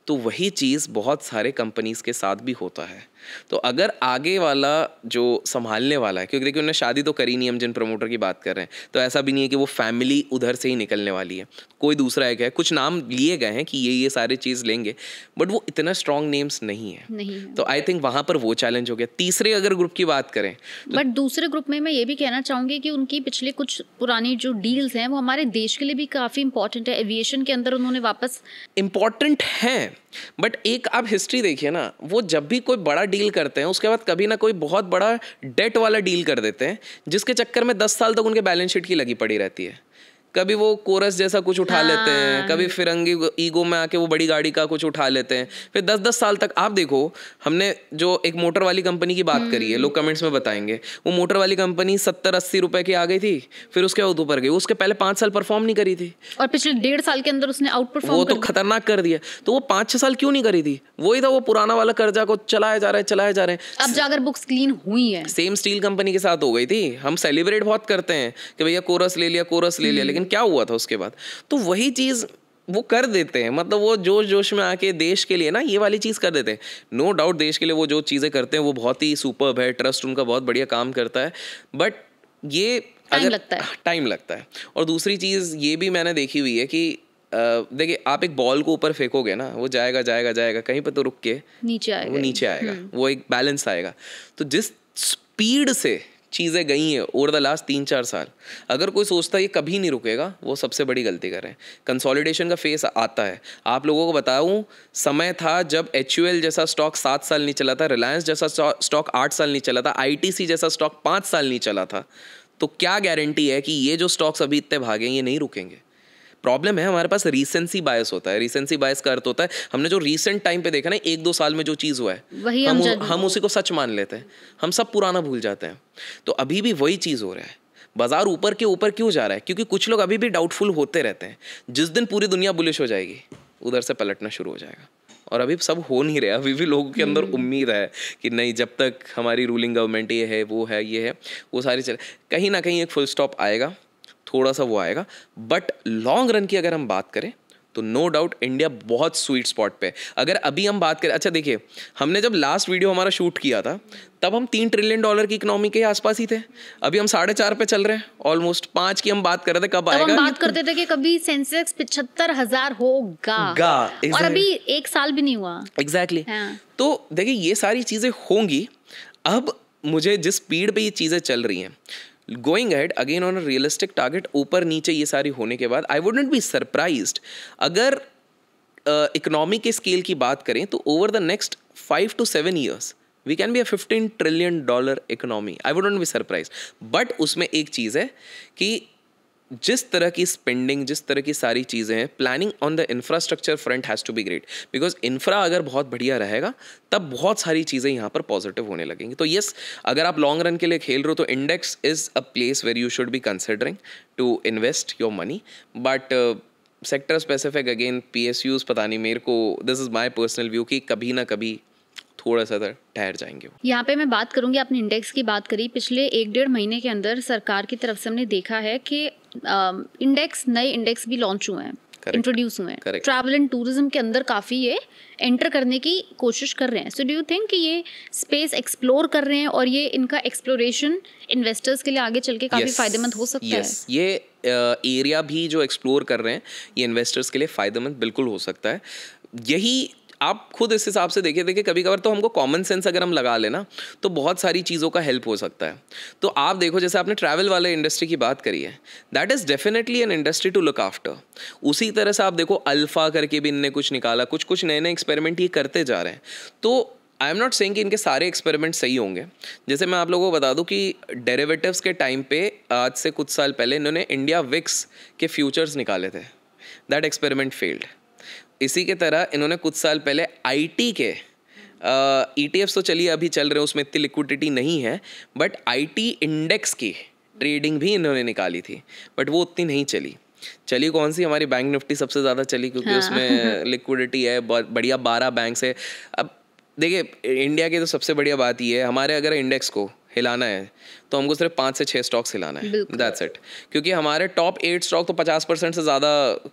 तो वही चीज़ बहुत सारे कंपनीज के साथ भी होता है तो अगर आगे वाला जो संभालने वाला है क्योंकि देखिए उन्होंने शादी तो करी नहीं हम जिन प्रमोटर की बात कर रहे हैं तो ऐसा भी नहीं है कि वो फैमिली उधर से ही निकलने वाली है कोई दूसरा एक है कुछ नाम लिए गए हैं कि ये ये सारे चीज़ लेंगे बट वो इतना स्ट्रॉन्ग नेम्स नहीं है नहीं तो आई थिंक वहाँ पर वो चैलेंज हो गया तीसरे अगर ग्रुप की बात करें तो बट दूसरे ग्रुप में मैं ये भी कहना चाहूँगी कि उनकी पिछले कुछ पुरानी जो डील्स हैं वो हमारे देश के लिए भी काफ़ी इंपॉर्टेंट है एविएशन के अंदर उन्होंने वापस इम्पॉर्टेंट हैं बट एक आप हिस्ट्री देखिए ना वो जब भी कोई बड़ा डील करते हैं उसके बाद कभी ना कोई बहुत बड़ा डेट वाला डील कर देते हैं जिसके चक्कर में दस साल तक उनके बैलेंस शीट की लगी पड़ी रहती है कभी वो कोरस जैसा कुछ उठा हाँ। लेते हैं कभी फिरंगी ईगो में आके वो बड़ी गाड़ी का कुछ उठा लेते हैं फिर दस दस साल तक आप देखो हमने जो एक मोटर वाली कंपनी की बात करी है हम्म। लोग कमेंट्स में बताएंगे वो मोटर वाली कंपनी सत्तर अस्सी रुपए की आ गई थी फिर उसके बाद ऊपर गई उसके पहले पांच साल परफॉर्म नहीं करी थी और पिछले डेढ़ साल के अंदर उसने आउट वो तो खतरनाक कर दिया तो वो पांच छह साल क्यों नहीं करी थी वही था वो पुराना वाला कर्जा को चलाया जा रहे चलाए जा रहे हैं अब जाकर बुक्स क्लीन हुई है सेम स्टील कंपनी के साथ हो गई थी हम सेलिब्रेट बहुत करते हैं कि भैया कोरस ले लिया कोरस ले लिया हम्म। लेकिन क्या हुआ था उसके बाद तो वही चीज़ वो कर देते हैं मतलब वो जोश जोश में आके देश के लिए ना ये वाली चीज़ कर देते हैं नो no डाउट देश के लिए वो जो चीज़ें करते हैं वो बहुत ही सुपर है ट्रस्ट उनका बहुत बढ़िया काम करता है बट ये टाइम लगता है टाइम (laughs) लगता है और दूसरी चीज़ ये भी मैंने देखी हुई है कि देखिए आप एक बॉल को ऊपर फेंकोगे ना वो जाएगा जाएगा जाएगा कहीं पर तो रुक के नीचे आएगा वो नीचे आएगा हम्म। वो एक बैलेंस आएगा तो जिस स्पीड से चीज़ें गई हैं ओवर द लास्ट तीन चार साल अगर कोई सोचता है ये कभी नहीं रुकेगा वो सबसे बड़ी गलती करें कंसोलिडेशन का फेस आता है आप लोगों को बताऊँ समय था जब एच जैसा स्टॉक सात साल नहीं चला था रिलायंस जैसा स्टॉक आठ साल नहीं चला था आई जैसा स्टॉक पाँच साल नहीं चला था तो क्या गारंटी है कि ये जो स्टॉक्स अभी इतने भागे ये नहीं रुकेंगे प्रॉब्लम है हमारे पास रिसेंसी बायस होता है रिसेंसी बायस का अर्थ होता है हमने जो रिसेंट टाइम पे देखा ना एक दो साल में जो चीज़ हुआ है वही हम हम, हम उसी को सच मान लेते हैं हम सब पुराना भूल जाते हैं तो अभी भी वही चीज़ हो रहा है बाजार ऊपर के ऊपर क्यों जा रहा है क्योंकि कुछ लोग अभी भी डाउटफुल होते रहते हैं जिस दिन पूरी दुनिया बुलिश हो जाएगी उधर से पलटना शुरू हो जाएगा और अभी सब हो नहीं रहा अभी भी लोगों के अंदर हम्म। उम्मीद है कि नहीं जब तक हमारी रूलिंग गवर्नमेंट ये है वो है ये है वो सारी चल कहीं ना कहीं एक फुल स्टॉप आएगा थोड़ा सा वो आएगा बट लॉन्ग रन की अगर हम बात करें तो नो डाउट इंडिया बहुत स्वीट स्पॉट पे अगर अभी हम बात करें अच्छा देखिए हमने जब लास्ट वीडियो हमारा शूट किया था तब हम तीन ट्रिलियन डॉलर की इकोनॉमी के आसपास ही थे अभी हम साढ़े चार पे चल रहे हैं ऑलमोस्ट पांच की हम बात कर रहे थे कब आएगा हम बात करते थे कि कभी सेंसेक्स पिछहत्तर हजार होगा exactly. और अभी एक साल भी नहीं हुआ एग्जैक्टली exactly. हाँ. तो देखिए ये सारी चीजें होंगी अब मुझे जिस स्पीड पे ये चीज़ें चल रही हैं going ahead again on a realistic target ऊपर नीचे ये सारी होने के बाद आई वुडेंट बी सरप्राइज अगर इकोनॉमी uh, के स्केल की बात करें तो over the next five to seven years we can be a fifteen trillion dollar economy I wouldn't be surprise but उसमें एक चीज़ है कि जिस तरह की स्पेंडिंग जिस तरह की सारी चीज़ें हैं planning on the infrastructure front has to be great because infra अगर बहुत बढ़िया रहेगा तब बहुत सारी चीज़ें यहाँ पर पॉजिटिव होने लगेंगी तो यस अगर आप लॉन्ग रन के लिए खेल रहे हो तो index is a place where you should be considering to invest your money but sector specific again P S Us पता नहीं मेरे को this is my personal view कि कभी ना कभी थोड़ा सा ठहर जाएंगे यहाँ पे मैं बात करूँगी आपने इंडेक्स की बात करी पिछले एक डेढ़ महीने के अंदर सरकार की तरफ से हमने देखा है कि इंडेक्स नए इंडेक्स भी लॉन्च हुए हैं इंट्रोड्यूस हुए हैं ट्रैवल एंड टूरिज्म के अंदर काफ़ी ये एंटर करने की कोशिश कर रहे हैं सो डू यू थिंक कि ये स्पेस एक्सप्लोर कर रहे हैं और ये इनका एक्सप्लोरेशन इन्वेस्टर्स के लिए आगे चल के काफ़ी yes, फायदेमंद हो सकता yes, है ये एरिया भी जो एक्सप्लोर कर रहे हैं ये इन्वेस्टर्स के लिए फ़ायदेमंद बिल्कुल हो सकता है यही आप खुद इस हिसाब से देखिए देखिए कभी कभार तो हमको कॉमन सेंस अगर हम लगा लेना तो बहुत सारी चीज़ों का हेल्प हो सकता है तो आप देखो जैसे आपने ट्रैवल वाले इंडस्ट्री की बात करी है that is definitely an industry to look after उसी तरह से आप देखो अल्फ़ा करके भी इनने कुछ निकाला कुछ कुछ नए नए एक्सपेरिमेंट ये करते जा रहे हैं तो आई एम नॉट सेइंग कि इनके सारे एक्सपेरिमेंट सही होंगे जैसे मैं आप लोगों को बता दूं कि डेरिवेटिव्स के टाइम पे आज से कुछ साल पहले इन्होंने इंडिया विक्स के फ्यूचर्स निकाले थे दैट एक्सपेरिमेंट फेल्ड इसी के तरह इन्होंने कुछ साल पहले आईटी के ई टी e तो चलिए अभी चल रहे हैं उसमें इतनी लिक्विडिटी नहीं है बट आईटी इंडेक्स की ट्रेडिंग भी इन्होंने निकाली थी बट वो उतनी नहीं चली चली कौन सी हमारी बैंक निफ्टी सबसे ज़्यादा चली क्योंकि हाँ। उसमें लिक्विडिटी (laughs) है बढ़िया बारह बैंक है अब देखिए इंडिया की तो सबसे बढ़िया बात ये है हमारे अगर इंडेक्स को हिलाना है तो हमको सिर्फ पाँच से छः स्टॉक्स हिलाना है दैट्स इट क्योंकि हमारे टॉप एट स्टॉक तो पचास परसेंट से ज़्यादा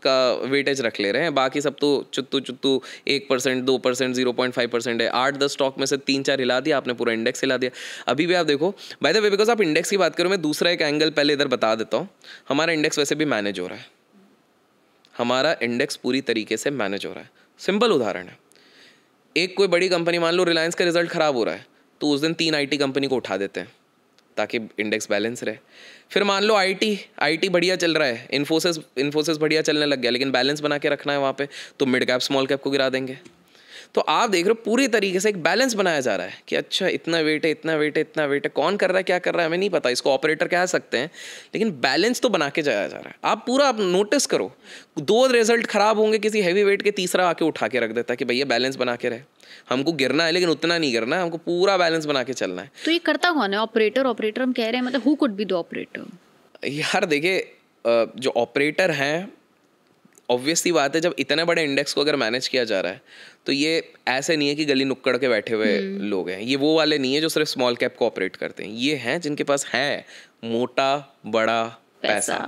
का वेटेज रख ले रहे हैं बाकी सब तो चुत्तू चुत्तू एक परसेंट दो percent zero point five percent है आठ दस स्टॉक में से तीन चार हिला दिया आपने पूरा इंडेक्स हिला दिया अभी भी आप देखो बाय द वे बिकॉज आप इंडेक्स की बात करो मैं दूसरा एक एंगल पहले इधर बता देता हूँ हमारा इंडेक्स वैसे भी मैनेज हो रहा है हमारा इंडेक्स पूरी तरीके से मैनेज हो रहा है सिंपल उदाहरण है एक कोई बड़ी कंपनी मान लो रिलायंस का रिजल्ट खराब हो रहा है तो उस दिन तीन आईटी कंपनी को उठा देते हैं ताकि इंडेक्स बैलेंस रहे फिर मान लो आईटी आईटी बढ़िया चल रहा है इन्फोसिस इन्फोसिस बढ़िया चलने लग गया लेकिन बैलेंस बना के रखना है वहाँ पे तो मिड कैप स्मॉल कैप को गिरा देंगे तो आप देख रहे हो पूरी तरीके से एक बैलेंस बनाया जा रहा है कि अच्छा इतना वेट है इतना वेट है इतना वेट है कौन कर रहा है क्या कर रहा है हमें नहीं पता इसको ऑपरेटर कह सकते हैं लेकिन बैलेंस तो बना के जाया जा रहा है आप पूरा आप नोटिस करो दो रिजल्ट खराब होंगे किसी हैवी वेट के तीसरा आके उठा के रख देता है कि भैया बैलेंस बना के रहे हमको गिरना है लेकिन उतना नहीं गिरना है हमको पूरा बैलेंस बना के चलना है तो ये करता कौन है ऑपरेटर ऑपरेटर हम कह रहे हैं मतलब who could be the operator यार देखिए जो ऑपरेटर हैं ऑब्वियसली बात है जब इतने बड़े इंडेक्स को अगर मैनेज किया जा रहा है तो ये ऐसे नहीं है कि गली नुक्कड़ के बैठे हुए हम्म। लोग हैं ये वो वाले नहीं है जो सिर्फ स्मॉल कैप को ऑपरेट करते हैं ये हैं जिनके पास है मोटा बड़ा पैसा,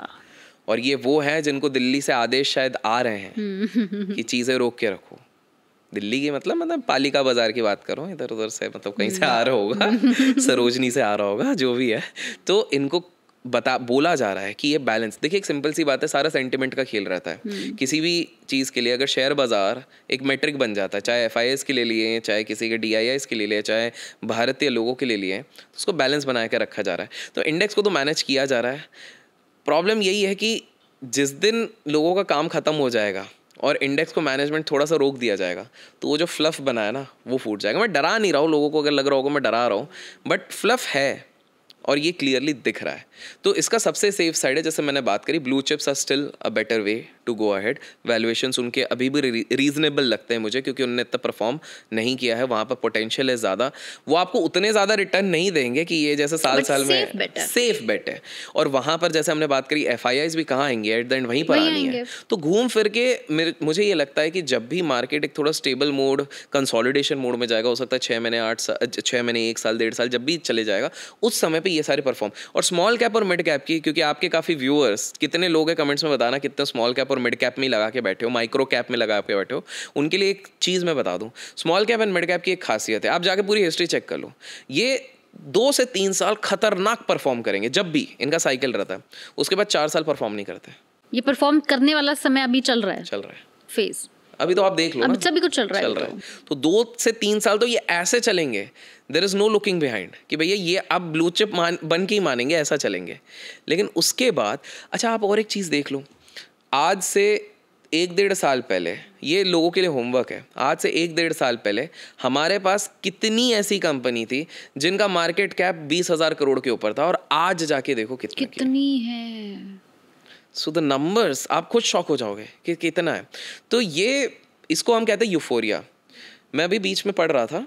और ये वो है जिनको दिल्ली से आदेश शायद आ रहे हैं हम्म। कि चीज़ें रोक के रखो दिल्ली की मतलब मतलब पालिका बाजार की बात करो इधर उधर से मतलब कहीं से हम्म। आ रहा होगा सरोजनी से आ रहा होगा जो भी है तो इनको बता बोला जा रहा है कि ये बैलेंस देखिए एक सिंपल सी बात है सारा सेंटिमेंट का खेल रहता है हम्म। किसी भी चीज़ के लिए अगर शेयर बाजार एक मेट्रिक बन जाता है चाहे एफ के लिए लिए चाहे किसी के डी के लिए लिए चाहे भारतीय लोगों के लिए लिए तो उसको बैलेंस बना के रखा जा रहा है तो इंडेक्स को तो मैनेज किया जा रहा है प्रॉब्लम यही है कि जिस दिन लोगों का काम ख़त्म हो जाएगा और इंडेक्स को मैनेजमेंट थोड़ा सा रोक दिया जाएगा तो वो जो फ्लफ बना है ना वो फूट जाएगा मैं डरा नहीं रहा हूँ लोगों को अगर लग रहा होगा मैं डरा रहा हूँ बट फ्लफ है और ये क्लियरली दिख रहा है तो इसका सबसे सेफ साइड है जैसे मैंने बात करी blue chips are still a better way to go ahead valuation उनके अभी भी रीजनेबल लगते हैं मुझे क्योंकि उनने इतना परफॉर्म नहीं किया है वहाँ पर पोटेंशियल है ज़्यादा वो आपको उतने ज़्यादा रिटर्न नहीं देंगे कि ये जैसे साल साल में सेफ बेट है और वहाँ पर जैसे हमने बात करी एफ भी कहाँ आएंगे एट द एंड वहीं पर आनी है तो घूम फिर के मुझे ये लगता है कि जब भी मार्केट एक थोड़ा स्टेबल मोड कंसोलिडेशन मोड में जाएगा हो सकता है छः महीने आठ साल छः महीने एक साल डेढ़ साल जब भी चले जाएगा उस समय पर ये सारे परफॉर्म और स्मॉल कैप कैप और मिड कैप की क्योंकि आपके काफ़ी व्यूअर्स कितने लोग हैं कमेंट्स में बताना कितने स्मॉल कैप और मिड कैप में ही लगा के बैठे हो माइक्रो कैप में लगा के बैठे हो उनके लिए एक चीज़ मैं बता दूँ small cap and mid cap की एक खासियत है आप जाके पूरी हिस्ट्री चेक कर लो ये दो से तीन साल खतरनाक परफॉर्म करेंगे जब भी इनका साइकिल रहता है उसके बाद चार साल परफॉर्म नहीं करते ये परफॉर्म करने वाला समय अभी चल रहा है चल रहा है फेज़ अभी तो आप देख लो अभी सभी कुछ चल रहा है चल रहा तो। है तो दो से तीन साल तो ये ऐसे चलेंगे there is no looking behind कि भैया ये अब ब्लू चिप मान बन के ही मानेंगे ऐसा चलेंगे लेकिन उसके बाद अच्छा आप और एक चीज़ देख लो आज से एक डेढ़ साल पहले ये लोगों के लिए होमवर्क है आज से एक डेढ़ साल पहले हमारे पास कितनी ऐसी कंपनी थी जिनका मार्केट कैप बीस हज़ार करोड़ के ऊपर था और आज जाके देखो कितनी कितनी है सो द नंबर्स आप खुद शॉक हो जाओगे कि कितना है तो ये इसको हम कहते हैं यूफोरिया मैं अभी बीच में पढ़ रहा था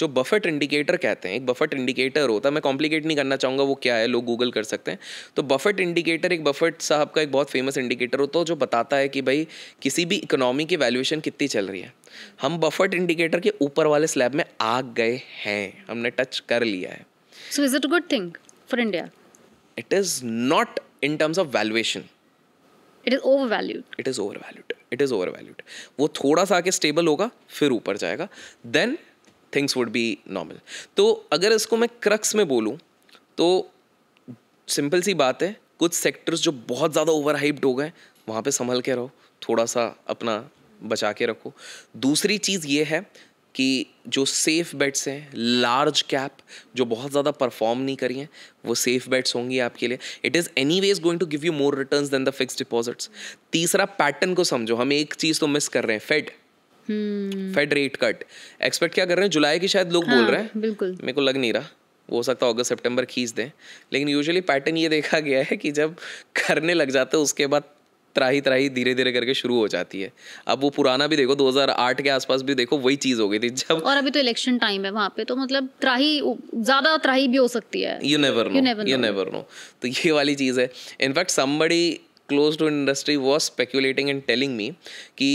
जो बफेट इंडिकेटर कहते हैं एक बफेट इंडिकेटर होता है मैं कॉम्प्लिकेट नहीं करना चाहूँगा वो क्या है लोग गूगल कर सकते हैं तो बफेट इंडिकेटर एक बफेट साहब का एक बहुत फेमस इंडिकेटर होता है जो बताता है कि भाई किसी भी इकोनॉमी की वैल्यूएशन कितनी चल रही है हम बफेट इंडिकेटर के ऊपर वाले स्लैब में आ गए हैं हमने टच कर लिया है so is it good thing for India it is not in terms of valuation it is valued it is valued it is valued वो थोड़ा सा आके स्टेबल होगा फिर ऊपर जाएगा then things would be normal तो अगर इसको मैं क्रक्स में बोलूँ तो सिंपल सी बात है कुछ सेक्टर्स जो बहुत ज़्यादा ओवर हाइप्ड हो गए वहाँ पे संभल के रहो थोड़ा सा अपना बचा के रखो दूसरी चीज़ ये है कि जो सेफ़ बेट्स हैं लार्ज कैप जो बहुत ज़्यादा परफॉर्म नहीं करी हैं वो सेफ़ बेट्स होंगी आपके लिए it is anyways going to give you more return than the fix deposits तीसरा पैटर्न को समझो हम एक चीज़ तो मिस कर रहे हैं fed fed rate cut expect क्या कर रहे हैं जुलाई की शायद लोग हाँ, बोल रहे हैं बिल्कुल मेरे को लग नहीं रहा हो सकता है अगस्त सितंबर खींच दें लेकिन यूजुअली पैटर्न ये देखा गया है कि जब करने लग जाते हैं उसके बाद त्राही त्राही धीरे धीरे करके शुरू हो जाती है अब वो पुराना भी देखो 2008 के आसपास भी देखो वही चीज हो गई थी जब और अभी तो इलेक्शन टाइम है वहाँ पे तो मतलब त्राही ज्यादा त्राही भी हो सकती है you never know you never know तो ये वाली चीज है in fact somebody close to industry was speculating and telling me कि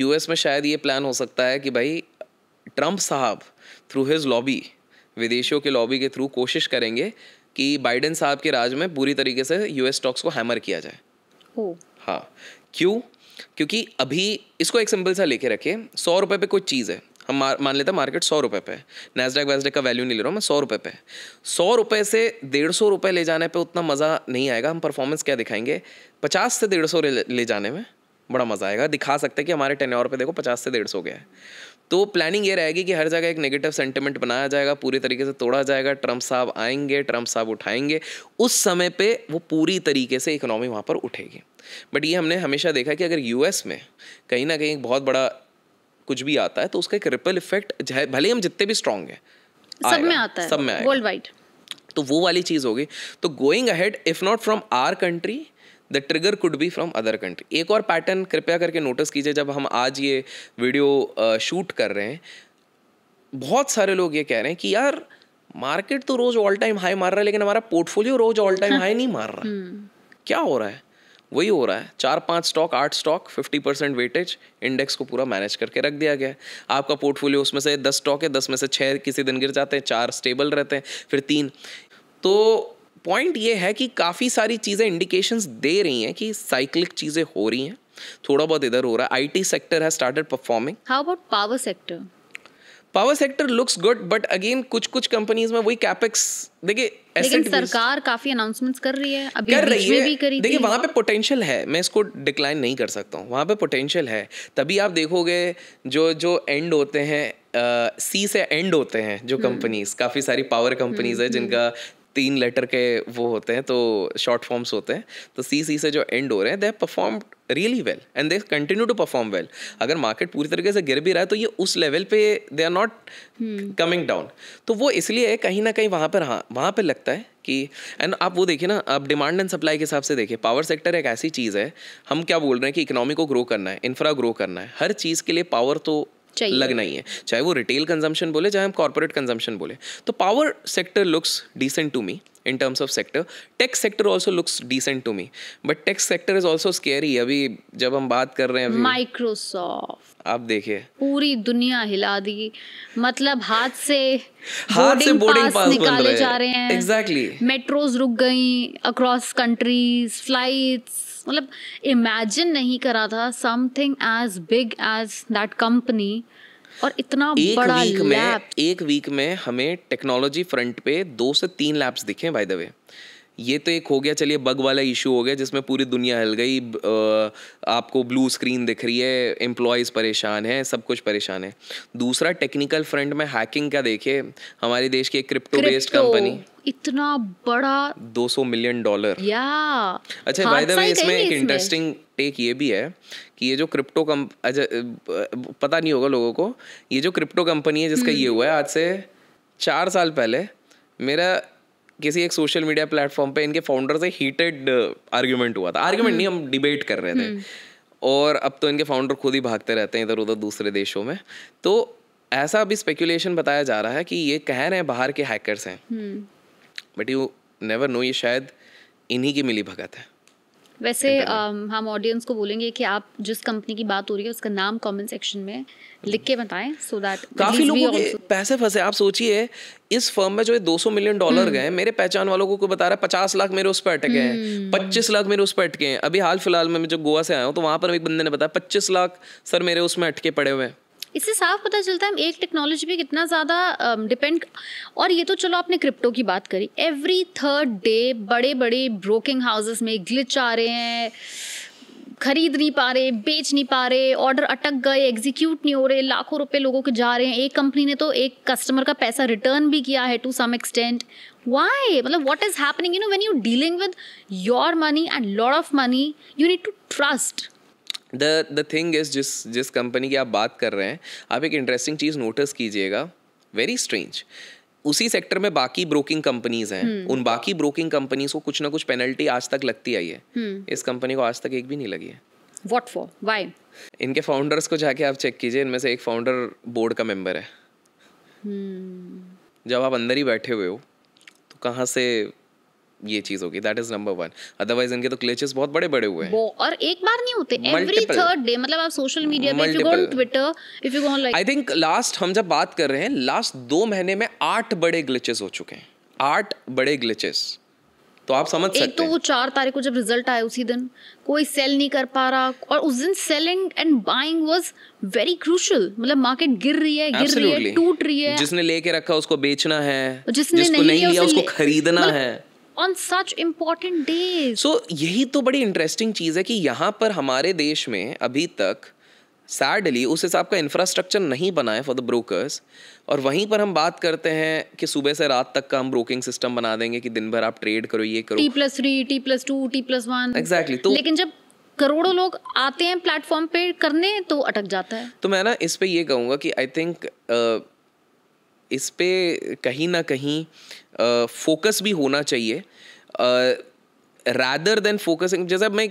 यूएस में शायद ये प्लान हो सकता है कि भाई ट्रम्प साहब थ्रू हिज लॉबी विदेशियों के लॉबी के थ्रू कोशिश करेंगे कि बाइडेन साहब के राज में पूरी तरीके से यूएस स्टॉक्स को हैमर किया जाए oh. हाँ क्यों क्योंकि अभी इसको एक सिंपल सा लेके रखें सौ रुपये पे कोई चीज़ है हम मान लेते हैं मार्केट सौ रुपये पे है नैसडेक वैसडेक का वैल्यू नहीं ले रहा हूँ मैं सौ रुपये पे सौ रुपये से डेढ़ सौ रुपये ले जाने पे उतना मज़ा नहीं आएगा हम परफॉर्मेंस क्या दिखाएंगे पचास से डेढ़ सौ ले, जाने में बड़ा मज़ा आएगा दिखा सकते हैं कि हमारे टेन पे देखो पचास से डेढ़ सौ गया है तो प्लानिंग ये रहेगी कि हर जगह एक नेगेटिव सेंटिमेंट बनाया जाएगा पूरी तरीके से तोड़ा जाएगा ट्रम्प साहब आएंगे ट्रम्प साहब उठाएंगे उस समय पे वो पूरी तरीके से इकोनॉमी वहाँ पर उठेगी बट ये हमने हमेशा देखा कि अगर यूएस में कहीं ना कहीं बहुत बड़ा कुछ भी आता है तो उसका एक रिपल इफेक्ट भले हम जितने भी स्ट्रांग हैं सब में आता है सब में वर्ल्ड वाइड तो वो वाली चीज़ होगी तो going ahead if not from our country the trigger could be from other country एक और पैटर्न कृपया करके नोटिस कीजिए जब हम आज ये वीडियो शूट कर रहे हैं बहुत सारे लोग ये कह रहे हैं कि यार मार्केट तो रोज ऑल टाइम हाई मार रहा है लेकिन हमारा पोर्टफोलियो रोज ऑल टाइम हाई नहीं मार रहा हम्म। क्या हो रहा है वही हो रहा है चार पांच स्टॉक आठ stock fifty percent weightage index को पूरा मैनेज करके रख दिया गया है आपका पोर्टफोलियो उसमें से दस स्टॉक है दस में से छः किसी दिन गिर जाते हैं चार स्टेबल रहते हैं फिर तीन तो पॉइंट ये है कि काफ़ी सारी चीज़ें इंडिकेशंस दे रही हैं कि साइक्लिक चीज़ें हो रही हैं थोड़ा बहुत इधर हो रहा है आईटी सेक्टर है started performing how about power sector power sector looks good but again कुछ कुछ कंपनीज में वही कैपेक्स देखिए लेकिन सरकार काफी अनाउंसमेंट्स कर रही है अभी कर रही है भी करी देखिए वहाँ पे पोटेंशियल है मैं इसको डिक्लाइन नहीं कर सकता हूँ वहाँ पे पोटेंशियल है तभी आप देखोगे जो जो एंड होते हैं सी uh, से एंड होते हैं जो कंपनीज हम्म। काफ़ी सारी पावर कंपनीज है जिनका हम्म। तीन लेटर के वो होते हैं तो शॉर्ट फॉर्म्स होते हैं तो सी सी से जो एंड हो रहे हैं they perform really well and they continue to perform well अगर मार्केट पूरी तरीके से गिर भी रहा है तो ये उस लेवल पे they are not coming down तो वो इसलिए है कहीं ना कहीं वहाँ पर हाँ वहाँ पर लगता है कि एंड आप वो देखिए ना आप डिमांड एंड सप्लाई के हिसाब से देखिए पावर सेक्टर एक ऐसी चीज़ है हम क्या बोल रहे हैं कि इकोनॉमी को ग्रो करना है इंफ्रा ग्रो करना है हर चीज़ के लिए पावर तो चाहिए लगना ही है चाहे वो रिटेल कंजम्पशन बोले चाहे हम कॉर्पोरेट कंजम्पशन बोले तो power sector looks decent to me in terms of sector. Tech sector also looks decent to me, but tech sector is also scary. अभी जब हम बात कर रहे हैं माइक्रोसॉफ्ट आप देखिए पूरी दुनिया हिला दी मतलब हाथ से हाथ से बोर्डिंग पास, पास निकाले जा रहे हैं एग्जैक्टली exactly. मेट्रोज रुक गई अक्रॉस कंट्रीज फ्लाइट्स मतलब इमेजिन नहीं करा था something as big as that company और इतना एक बड़ा वीक में एक वीक में हमें टेक्नोलॉजी फ्रंट पे दो से तीन लैब्स दिखे बाय द वे ये तो एक हो गया चलिए बग वाला इशू हो गया जिसमें पूरी दुनिया हिल गई आपको ब्लू स्क्रीन दिख रही है एम्प्लॉयज़ परेशान हैं सब कुछ परेशान है दूसरा टेक्निकल फ्रंट में हैकिंग का देखिए हमारे देश की एक क्रिप्टो बेस्ड कंपनी इतना बड़ा 200 मिलियन डॉलर या अच्छा बाय द वे इसमें एक इंटरेस्टिंग टेक ये भी है कि ये जो क्रिप्टो अच्छा, कम पता नहीं होगा लोगों को ये जो क्रिप्टो कंपनी है जिसका हम्म। ये हुआ है आज से चार साल पहले मेरा किसी एक सोशल मीडिया प्लेटफॉर्म पे इनके फाउंडर से हीटेड आर्ग्यूमेंट uh, हुआ था आर्ग्यूमेंट नहीं हम्म। हम डिबेट कर रहे थे हम्म। और अब तो इनके फाउंडर खुद ही भागते रहते हैं इधर उधर दूसरे देशों में तो ऐसा अभी स्पेकुलेशन बताया जा रहा है कि ये कह रहे हैं बाहर के हैकर्स हैं बट यू नेवर नो ये शायद इन्हीं की मिली भगत है वैसे um, हम ऑडियंस को बोलेंगे कि आप जिस कंपनी की बात हो रही है उसका नाम कमेंट सेक्शन में लिख के बताएं सो दैट काफी लोगों के पैसे फंसे आप सोचिए इस फर्म में जो 200 मिलियन डॉलर गए मेरे पहचान वालों को कोई बता रहा है पचास लाख मेरे उस पर अटके हैं हम्म। पच्चीस लाख मेरे उस पर अटके हैं अभी हाल फिलहाल में मैं जब गोवा से आया हूँ तो वहाँ पर एक बंदे ने बताया पच्चीस लाख सर मेरे उसमें अटके पड़े हुए हैं इससे साफ पता चलता है एक टेक्नोलॉजी पे कितना ज़्यादा डिपेंड और ये तो चलो आपने क्रिप्टो की बात करी एवरी थर्ड डे बड़े बड़े ब्रोकिंग हाउसेस में ग्लिच आ रहे हैं खरीद नहीं पा रहे बेच नहीं पा रहे ऑर्डर अटक गए एग्जीक्यूट नहीं हो रहे लाखों रुपए लोगों के जा रहे हैं एक कंपनी ने तो एक कस्टमर का पैसा रिटर्न भी किया है टू सम एक्सटेंट वाई मतलब what is happening you know when you dealing with your money and lord of money you need to trust the the thing is जिस जिस कंपनी की आप बात कर रहे हैं आप एक इंटरेस्टिंग चीज़ नोटिस कीजिएगा वेरी स्ट्रेंज उसी सेक्टर में बाकी ब्रोकिंग कंपनीज हैं hmm. उन बाकी ब्रोकिंग कंपनीज को कुछ ना कुछ पेनल्टी आज तक लगती आई है hmm. इस कंपनी को आज तक एक भी नहीं लगी है वॉट फॉर वाई इनके फाउंडर्स को जाके आप चेक कीजिए इनमें से एक फाउंडर बोर्ड का मेंबर है hmm. जब आप अंदर ही बैठे हुए हो तो कहाँ से ये चीज होगी that is number one otherwise इनके तो क्लेचेस बहुत बड़े बड़े हुए हैं और एक बार नहीं होते एवरी थर्ड डे मतलब आप सोशल मीडिया पे if you go on Twitter if you go on like I think last हम जब बात कर रहे हैं लास्ट दो महीने में आठ बड़े ग्लिचेस हो चुके हैं आठ बड़े ग्लिचेस तो आप समझ सकते तो हैं तो वो चार तारीख को जब रिजल्ट आया उसी दिन कोई सेल नहीं कर पा रहा और उस दिन selling and buying was very crucial मतलब मार्केट गिर रही है गिर रही है टूट रही है जिसने लेके रखा उसको बेचना है जिसने नहीं, नहीं लिया उसको खरीदना मतलब है on such important day so यही तो बड़ी इंटरेस्टिंग चीज़ है कि यहाँ पर हमारे देश में अभी तक सैडली उस हिसाब का इंफ्रास्ट्रक्चर नहीं बनाए फॉर द ब्रोकर्स और वहीं पर हम बात करते हैं कि सुबह से रात तक का हम ब्रोकिंग सिस्टम बना देंगे कि दिन भर आप ट्रेड करो ये करो T plus three T plus two T plus one exactly तो लेकिन जब करोड़ों लोग आते हैं प्लेटफॉर्म पे करने तो अटक जाता है तो मैं ना इस पे ये कहूँगा कि आई थिंक इस पर कहीं ना कहीं फोकस भी होना चाहिए रादर देन फोकसिंग जैसा मैं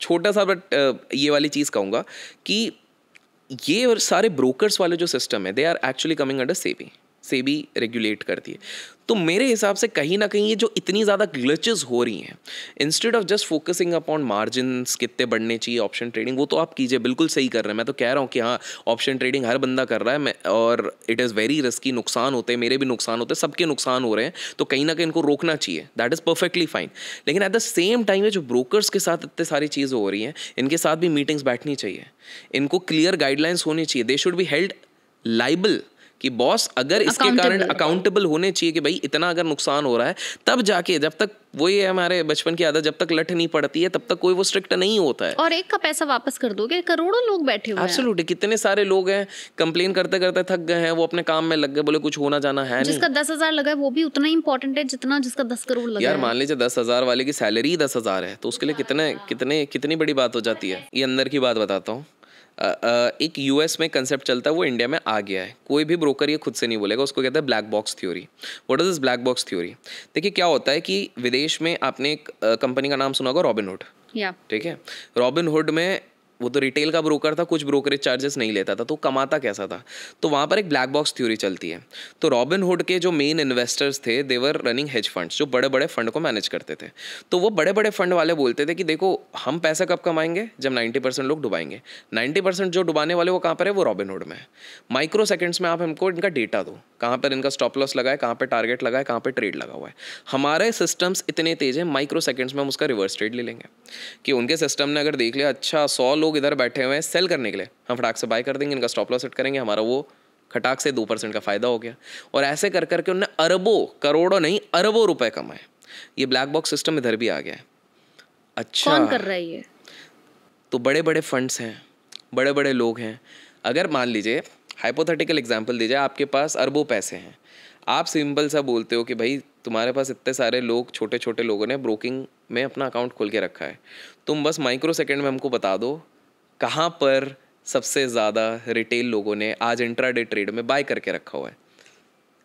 छोटा सा बट ये वाली चीज़ कहूँगा कि ये और सारे ब्रोकर्स वाले जो सिस्टम है they are actually coming under SEBI SEBI regulate करती है तो मेरे हिसाब से कहीं ना कहीं ये जो इतनी ज़्यादा ग्लिचेस हो रही हैं instead of just focusing upon margin कितने बढ़ने चाहिए ऑप्शन ट्रेडिंग वो तो आप कीजिए बिल्कुल सही कर रहे हैं मैं तो कह रहा हूँ कि हाँ ऑप्शन ट्रेडिंग हर बंदा कर रहा है मैं और इट इज़ वेरी रिस्की नुकसान होते हैं मेरे भी नुकसान होते हैं सबके नुकसान हो रहे हैं तो कहीं ना कहीं इनको रोकना चाहिए दैट इज़ परफेक्टली फाइन लेकिन एट द सेम टाइम ये जो ब्रोकर्स के साथ इतने सारी चीज़ें हो रही हैं इनके साथ भी मीटिंग्स बैठनी चाहिए इनको क्लियर गाइडलाइंस होनी चाहिए they should be held liable कि बॉस अगर इसके कारण अकाउंटेबल होने चाहिए कि भाई इतना अगर नुकसान हो रहा है तब जाके जब तक वो ये हमारे बचपन की आदत जब तक लठ नहीं पड़ती है तब तक कोई वो स्ट्रिक्ट नहीं होता है और एक का पैसा वापस कर दोगे करोड़ों लोग बैठे हुए हैं कितने सारे लोग हैं कंप्लेन करते करते थक गए हैं वो अपने काम में लग गए बोले कुछ होना जाना है जिसका दस हजार लगा है वो भी उतना इंपॉर्टेंट है जितना जिसका दस करोड़ लगा यार मान लीजिए दस हजार वाले की सैलरी दस हजार है तो उसके लिए कितने कितने कितनी बड़ी बात हो जाती है ये अंदर की बात बताता हूँ एक यूएस में कंसेप्ट चलता है वो इंडिया में आ गया है कोई भी ब्रोकर ये खुद से नहीं बोलेगा उसको कहता है black box theory what is this black box theory देखिए क्या होता है कि विदेश में आपने एक कंपनी का नाम सुना होगा रॉबिनहुड ठीक है रॉबिनहुड में वो तो रिटेल का ब्रोकर था कुछ ब्रोकरेज चार्जेस नहीं लेता था तो कमाता कैसा था तो वहाँ पर एक ब्लैक बॉक्स थ्योरी चलती है तो रॉबिन हुड के जो मेन इन्वेस्टर्स थे देवर रनिंग हेज फंड्स जो बड़े बड़े फंड को मैनेज करते थे तो वो बड़े बड़े फंड वाले बोलते थे कि देखो हम पैसा कब कमाएंगे जब नाइन्टी परसेंट लोग डुबाएंगे नाइन्टी परसेंट जो डुबाने वाले वो कहाँ पर है वो रॉबिन हुड में है माइक्रो सेकेंड्स में आप हमको इनका डेटा दो कहाँ पर इनका स्टॉप लॉस लगा है कहाँ पर टारगेट लगा है कहाँ पर ट्रेड लगा हुआ है हमारे सिस्टम्स इतने तेज हैं माइक्रो सेकेंड्स में हम उसका रिवर्स ट्रेड ले लेंगे कि उनके सिस्टम ने अगर देख लिया अच्छा सौ लोग लोग इधर बैठे हुए हैं सेल करने के लिए हम फटाक से बाय कर देंगे इनका स्टॉप लॉस सेट करेंगे हमारा वो खटाक से दो परसेंट का फ़ायदा हो गया और ऐसे कर करके उनने अरबों करोड़ों नहीं अरबों रुपए कमाए ये ब्लैक बॉक्स सिस्टम इधर भी आ गया है अच्छा कौन कर रहा है ये तो बड़े बड़े फंड्स हैं बड़े बड़े लोग हैं अगर मान लीजिए हाइपोथेटिकल एग्जाम्पल दीजिए आपके पास अरबों पैसे हैं आप सिंपल सा बोलते हो कि भाई तुम्हारे पास इतने सारे लोग छोटे छोटे लोगों ने ब्रोकिंग में अपना अकाउंट खोल के रखा है तुम बस माइक्रो सेकेंड में हमको बता दो कहाँ पर सबसे ज़्यादा रिटेल लोगों ने आज इंट्राडे ट्रेड में बाय करके रखा हुआ है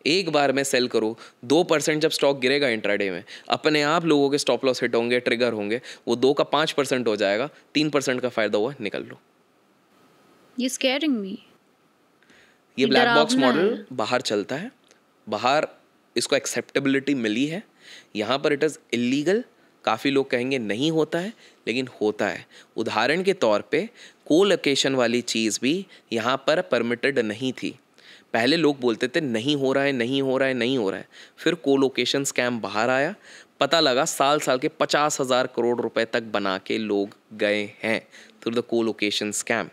एक बार में सेल करो दो परसेंट जब स्टॉक गिरेगा इंट्राडे में अपने आप लोगों के स्टॉप लॉस हिट होंगे ट्रिगर होंगे वो दो का पाँच परसेंट हो जाएगा तीन परसेंट का फ़ायदा हुआ निकल लो ये स्केयरिंग मी ये ब्लैक बॉक्स मॉडल बाहर चलता है बाहर इसको एक्सेप्टेबिलिटी मिली है यहाँ पर इट इज़ इलीगल काफ़ी लोग कहेंगे नहीं होता है लेकिन होता है उदाहरण के तौर पे को लोकेशन वाली चीज़ भी यहाँ पर परमिटेड नहीं थी पहले लोग बोलते थे नहीं हो रहा है नहीं हो रहा है नहीं हो रहा है फिर को लोकेशन स्कैम बाहर आया पता लगा साल साल के पचास हज़ार करोड़ रुपए तक बना के लोग गए हैं through the co-location scam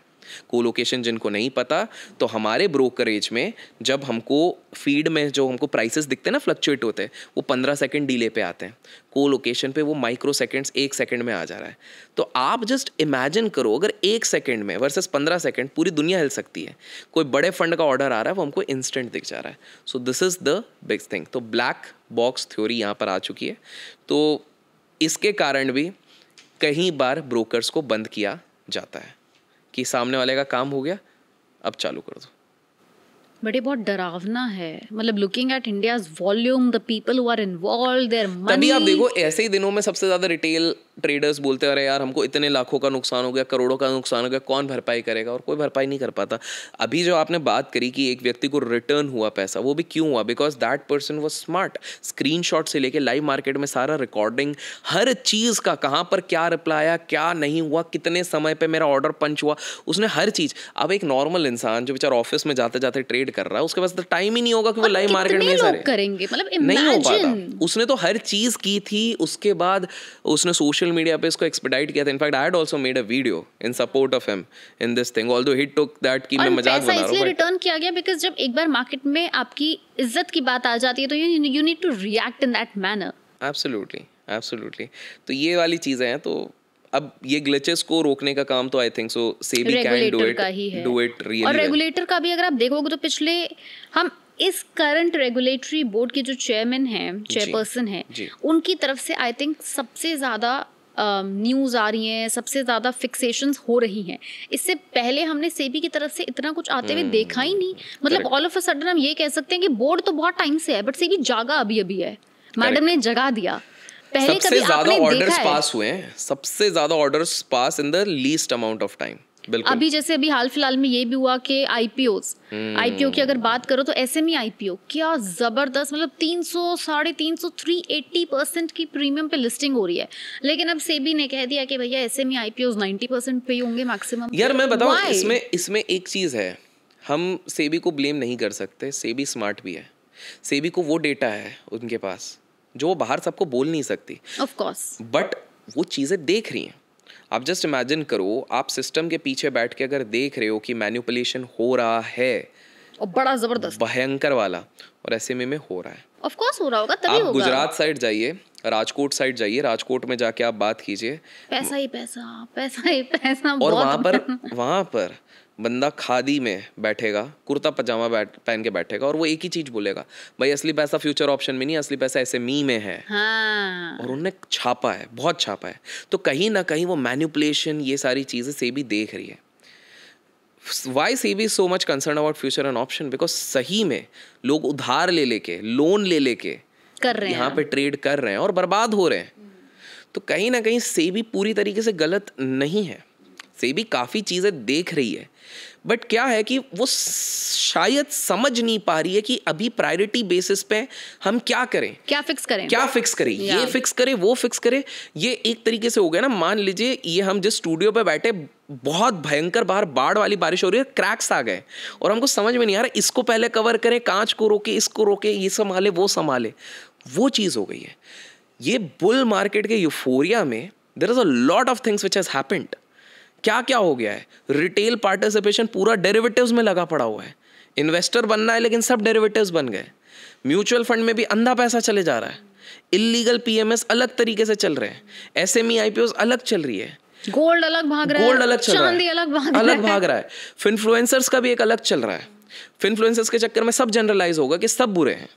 location जिनको नहीं पता तो हमारे ब्रोकरेज में जब हमको फीड में जो हमको प्राइसेस दिखते हैं ना फ्लक्चुएट होते हैं वो पंद्रह सेकेंड डिले पे आते हैं को लोकेशन पे वो माइक्रो सेकेंड्स एक सेकेंड में आ जा रहा है तो आप जस्ट इमेजिन करो अगर एक सेकेंड में वर्सेस पंद्रह सेकेंड पूरी दुनिया हिल सकती है कोई बड़े फंड का ऑर्डर आ रहा है वो हमको इंस्टेंट दिख जा रहा है so this is the big thing तो ब्लैक बॉक्स थ्योरी यहाँ पर आ चुकी है तो इसके कारण भी कई बार ब्रोकर्स को बंद किया जाता है कि सामने वाले का काम हो गया अब चालू कर दो बट ये बहुत डरावना है मतलब looking at India's volume the people who are involve their money तभी आप देखो ऐसे ही दिनों में सबसे ज्यादा रिटेल ट्रेडर्स बोलते अरे यार हमको इतने लाखों का नुकसान हो गया करोड़ों का नुकसान हो गया कौन भरपाई करेगा और कोई भरपाई नहीं कर पाता अभी जो आपने बात करी कि एक व्यक्ति को रिटर्न हुआ पैसा वो भी क्यों हुआ because that person was smart screen से लेके लाइव मार्केट में सारा रिकॉर्डिंग हर चीज़ का कहाँ पर क्या रिप्लाई आया क्या नहीं हुआ कितने समय पर मेरा ऑर्डर पंच हुआ उसने हर चीज़ अब एक नॉर्मल इंसान जो बेचारा ऑफिस में जाते जाते ट्रेड कर रहा है उसके पास टाइम तो ही नहीं होगा कि वो लाइव मार्केट में करेंगे मतलब नहीं हो पाता उसने तो हर चीज़ की थी उसके बाद उसने सोशल सोशल मीडिया पे इसको एक्सपेडाइट किया था in fact I had also made a video in support of him in this thing although he took that कि मैं मजाक बना रहा हूं रिटर्न किया गया बिकॉज़ जब एक बार मार्केट में आपकी इज्जत की बात आ जाती है तो you need to react in that manner absolutely absolutely तो ये वाली चीजें हैं तो अब ये ग्लिचेस को रोकने का काम तो I think so SEBI can do it do it really और रेगुलेटर का भी अगर आप देखोगे तो पिछले हम इस करंट रेगुलेटरी बोर्ड के जो चेयरमैन हैं चेयरपर्सन हैं उनकी तरफ से आई थिंक सबसे ज़्यादा न्यूज़ आ रही हैं सबसे ज़्यादा फिक्सेशन हो रही हैं इससे पहले हमने सेबी की तरफ से इतना कुछ आते हुए हम्म, देखा ही नहीं मतलब ऑल ऑफ अ सडन हम ये कह सकते हैं कि बोर्ड तो बहुत टाइम से है बट सेबी जागा अभी अभी है मैडम ने जगा दिया पहले सबसे ज्यादा ऑर्डर्स पास हुए हैं सबसे ज्यादा orders pass in the least amount of time अभी जैसे अभी हाल फिलहाल में ये भी हुआ कि आईपीओ आईपीओ हम्म। की अगर बात करो तो एस एम आईपीओ क्या जबरदस्त मतलब तीन सौ साढ़े तीन सौ थ्री एट्टी परसेंट की प्रीमियम पे लिस्टिंग हो रही है लेकिन अब सेबी ने कह दिया कि भैया S M E IPO ninety percent पे होंगे मैक्सिमम यार मैं बताऊँ इसमें इसमें एक चीज है हम सेबी को ब्लेम नहीं कर सकते सेबी स्मार्ट भी है सेबी को वो डेटा है उनके पास जो वो बाहर सबको बोल नहीं सकती ऑफ कोर्स बट वो चीजें देख रही हैं आप जस्ट इमेजिन करो आप सिस्टम के पीछे बैठ के अगर देख रहे हो कि मैन्युपुलेशन हो रहा है और बड़ा जबरदस्त भयंकर वाला और ऐसे में, में हो रहा है ऑफ कोर्स हो रहा होगा तभी होगा गुजरात साइड जाइए राजकोट साइड जाइए राजकोट में जाके आप बात कीजिए पैसा ही पैसा पैसा ही पैसा और वहां पर (laughs) वहां पर बंदा खादी में बैठेगा कुर्ता पजामा बैठ पहन के बैठेगा और वो एक ही चीज बोलेगा भाई असली पैसा फ्यूचर ऑप्शन में नहीं असली पैसा ऐसे मी में है हाँ। और उन्हें छापा है बहुत छापा है तो कहीं ना कहीं वो मैन्युपुलेशन ये सारी चीज़ें से भी देख रही है why SEBI so much concern about future and option because सही में लोग उधार ले लेके लोन ले लेके कर रहे हैं यहाँ पे ट्रेड कर रहे हैं और बर्बाद हो रहे हैं तो कहीं ना कहीं सेबी पूरी तरीके से गलत नहीं है सेबी काफ़ी चीज़ें देख रही है बट क्या है कि वो शायद समझ नहीं पा रही है कि अभी प्रायोरिटी बेसिस पे हम क्या करें क्या फिक्स करें क्या फिक्स करें ये फिक्स करें वो फिक्स करें ये एक तरीके से हो गया ना मान लीजिए ये हम जिस स्टूडियो पे बैठे बहुत भयंकर बाहर बाढ़ वाली बारिश हो रही है क्रैक्स आ गए और हमको समझ में नहीं आ रहा इसको पहले कवर करें कांच को रोके इसको रोके ये संभाले वो संभाले वो चीज़ हो गई है ये बुल मार्केट के यूफोरिया में there is a lot of things which has happened क्या क्या हो गया है रिटेल पार्टिसिपेशन पूरा डेरिवेटिव्स में लगा पड़ा हुआ है इन्वेस्टर बनना है लेकिन सब डेरिवेटिव्स बन गए म्यूचुअल फंड में भी अंधा पैसा चले जा रहा है इलीगल पीएमएस अलग तरीके से चल रहे हैं एस एम e, अलग चल रही है गोल्ड अलग भाग रहा है गोल्ड अलग चल रहा है अलग भाग अलग भाग रहा है फिनफ्लुएंसर्स का भी एक अलग चल रहा है फिनफ्लुएंसर्स के चक्कर में सब जनरलाइज होगा कि सब बुरे हैं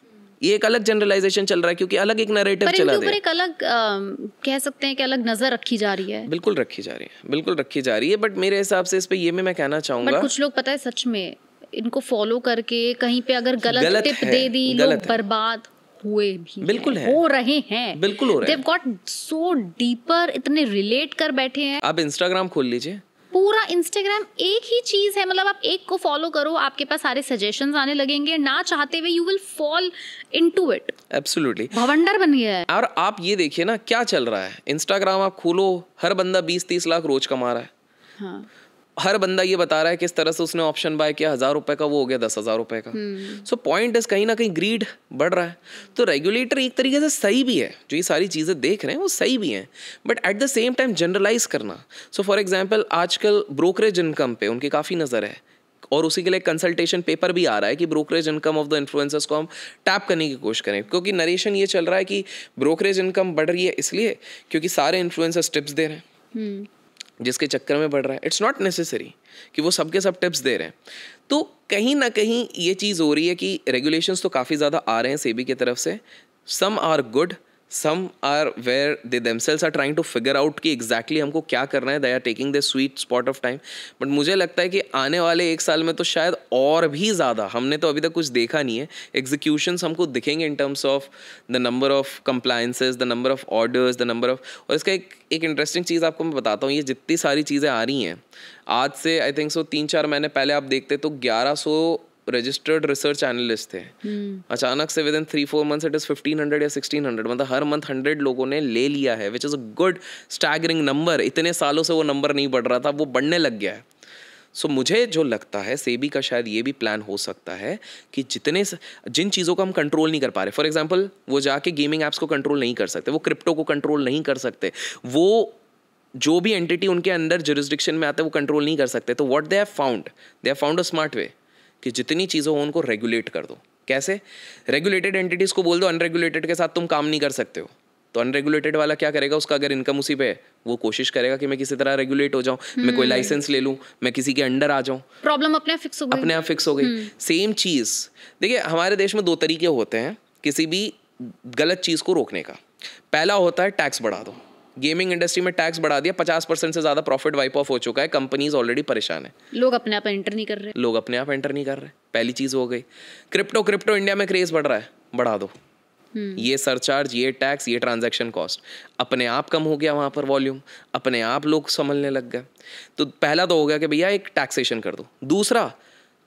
ये एक अलग जनरलाइजेशन चल रहा है क्योंकि अलग एक नरेटिव चला रहा है एक अलग आ, कह सकते हैं कि अलग नजर रखी जा रही है बिल्कुल रखी जा रही है बिल्कुल रखी जा रही है बट मेरे हिसाब से इस पे ये मैं मैं कहना चाहूंगा कुछ लोग पता है सच में इनको फॉलो करके कहीं पे अगर गलत, गलत टिप दे दी लोग बर्बाद हुए भी बिल्कुल है, हो रहे हैं बिल्कुल हो रहे हैं गॉट सो इतने रिलेट कर बैठे हैं आप इंस्टाग्राम खोल लीजिए पूरा इंस्टाग्राम एक ही चीज़ है मतलब आप एक को फॉलो करो आपके पास सारे सजेशन आने लगेंगे ना चाहते हुए you will fall into it absolutely भवंडर बन गया है और आप ये देखिए ना क्या चल रहा है इंस्टाग्राम आप खोलो हर बंदा बीस तीस लाख रोज कमा रहा है हाँ हर बंदा ये बता रहा है किस तरह से उसने ऑप्शन बाय किया हज़ार रुपये का वो हो गया दस हज़ार रुपये का सो पॉइंट इज कहीं ना कहीं ग्रीड बढ़ रहा है तो रेगुलेटर एक तरीके से सही भी है जो ये सारी चीज़ें देख रहे हैं वो सही भी हैं but at the same time generalise करना सो फॉर एग्जाम्पल आजकल ब्रोकरेज इनकम पे उनकी काफ़ी नज़र है और उसी के लिए कंसल्टेशन पेपर भी आ रहा है कि brokerage income of the influencers को हम टैप करने की कोशिश करें क्योंकि नरेशन ये चल रहा है कि ब्रोकरेज इनकम बढ़ रही है इसलिए क्योंकि सारे इन्फ्लुएंसर्स टिप्स दे रहे हैं हम्म। जिसके चक्कर में पड़ रहा है इट्स नॉट नेसेसरी कि वो सबके सब टिप्स दे रहे हैं तो कहीं ना कहीं ये चीज़ हो रही है कि रेगुलेशंस तो काफ़ी ज़्यादा आ रहे हैं सेबी की तरफ से some are good some are where they themselves are trying to figure out कि एग्जैक्टली exactly हमको क्या करना है they are taking the sweet spot of time but मुझे लगता है कि आने वाले एक साल में तो शायद और भी ज़्यादा हमने तो अभी तक कुछ देखा नहीं है एग्जीक्यूशंस हमको दिखेंगे in terms of the number of compliances the number of orders the number of और इसका एक एक इंटरेस्टिंग चीज़ आपको मैं बताता हूँ ये जितनी सारी चीज़ें आ रही हैं आज से आई थिंक सो तीन चार महीने पहले आप देखते तो ग्यारह सौ रजिस्टर्ड रिसर्च एनालिस्ट थे hmm. अचानक से within three four months it is fifteen hundred या सिक्सटीन हंड्रेड मतलब हर मंथ हंड्रेड लोगों ने ले लिया है which is a good staggering number इतने सालों से वो नंबर नहीं बढ़ रहा था वो बढ़ने लग गया है सो so, मुझे जो लगता है सेबी का शायद ये भी प्लान हो सकता है कि जितने जिन चीज़ों को हम कंट्रोल नहीं कर पा रहे फॉर एग्जाम्पल वो जाके गेमिंग ऐप्स को कंट्रोल नहीं कर सकते वो क्रिप्टो को कंट्रोल नहीं कर सकते वो जो भी एंटिटी उनके अंदर जुरिस्डिक्शन में आता है वो कंट्रोल नहीं कर सकते तो what they have found they have found a smart way कि जितनी चीज़ों हो उनको रेगुलेट कर दो कैसे रेगुलेटेड एंटिटीज़ को बोल दो अनरेगुलेटेड के साथ तुम काम नहीं कर सकते हो तो अनरेगुलेटेड वाला क्या करेगा उसका अगर इनकम उसी पे है वो कोशिश करेगा कि मैं किसी तरह रेगुलेट हो जाऊँ मैं कोई लाइसेंस हम्म। ले लूँ मैं किसी के अंडर आ जाऊँ प्रॉब्लम अपने आप फिक्स हो गई अपने आप फिक्स हो गई सेम हम्म। चीज़ देखिए हमारे देश में दो तरीके होते हैं किसी भी गलत चीज़ को रोकने का पहला होता है टैक्स बढ़ा दो गेमिंग इंडस्ट्री में टैक्स बढ़ा दिया पचास परसेंट से ज्यादा प्रॉफिट वाइप ऑफ हो चुका है कंपनीज ऑलरेडी परेशान है लोग अपने आप एंटर नहीं कर रहे लोग अपने आप एंटर नहीं कर रहे पहली चीज हो गई क्रिप्टो क्रिप्टो इंडिया में क्रेज बढ़ रहा है बढ़ा दो हम्म। ये सरचार्ज ये टैक्स ये ट्रांजेक्शन कॉस्ट अपने आप कम हो गया वहां पर वॉल्यूम अपने आप लोग संभलने लग गए तो पहला तो हो गया कि भैया एक टैक्सेशन कर दो दूसरा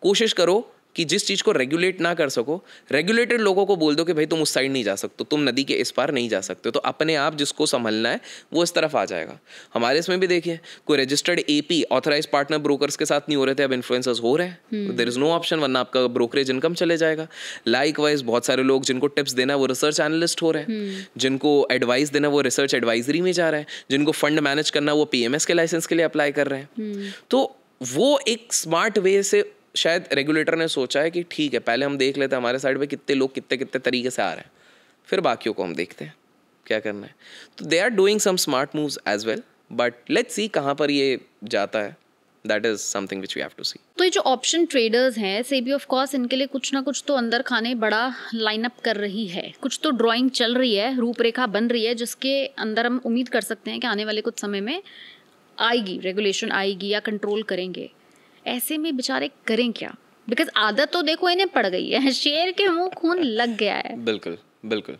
कोशिश करो कि जिस चीज़ को रेगुलेट ना कर सको रेगुलेटेड लोगों को बोल दो कि भाई तुम उस साइड नहीं जा सकते तुम नदी के इस पार नहीं जा सकते तो अपने आप जिसको संभलना है वो इस तरफ आ जाएगा हमारे इसमें भी देखिए कोई registered A P authorise partner brokers के साथ नहीं हो रहे थे अब इन्फ्लुएंसर्स हो रहे हैं देर इज़ नो ऑप्शन वरना आपका ब्रोकरेज इनकम चले जाएगा लाइक वाइज बहुत सारे लोग जिनको टिप्स देना वो रिसर्च एनालिस्ट हो रहे हैं हम्म। जिनको एडवाइस देना वो रिसर्च एडवाइजरी में जा रहे हैं जिनको फंड मैनेज करना वो पी के लाइसेंस के लिए अप्लाई कर रहे हैं हम्म। तो वो एक स्मार्ट वे से शायद रेगुलेटर ने सोचा है कि ठीक है पहले हम देख लेते हैं हमारे साइड पे कितने लोग कितने कितने तरीके से आ रहे हैं फिर बाकियों को हम देखते हैं क्या करना है तो they are doing some smart moves as well but let's see कहाँ पर ये जाता है that is something which we have to see तो ये जो ऑप्शन ट्रेडर्स हैं से भी ऑफ कोर्स इनके लिए कुछ ना कुछ तो अंदर खाने बड़ा लाइनअप कर रही है कुछ तो ड्राइंग चल रही है रूपरेखा बन रही है जिसके अंदर हम उम्मीद कर सकते हैं कि आने वाले कुछ समय में आएगी रेगुलेशन आएगी या कंट्रोल करेंगे ऐसे में बेचारे करें क्या बिकॉज आदत तो देखो इन्हें पड़ गई है (laughs) शेर के मुंह खून लग गया है बिल्कुल बिल्कुल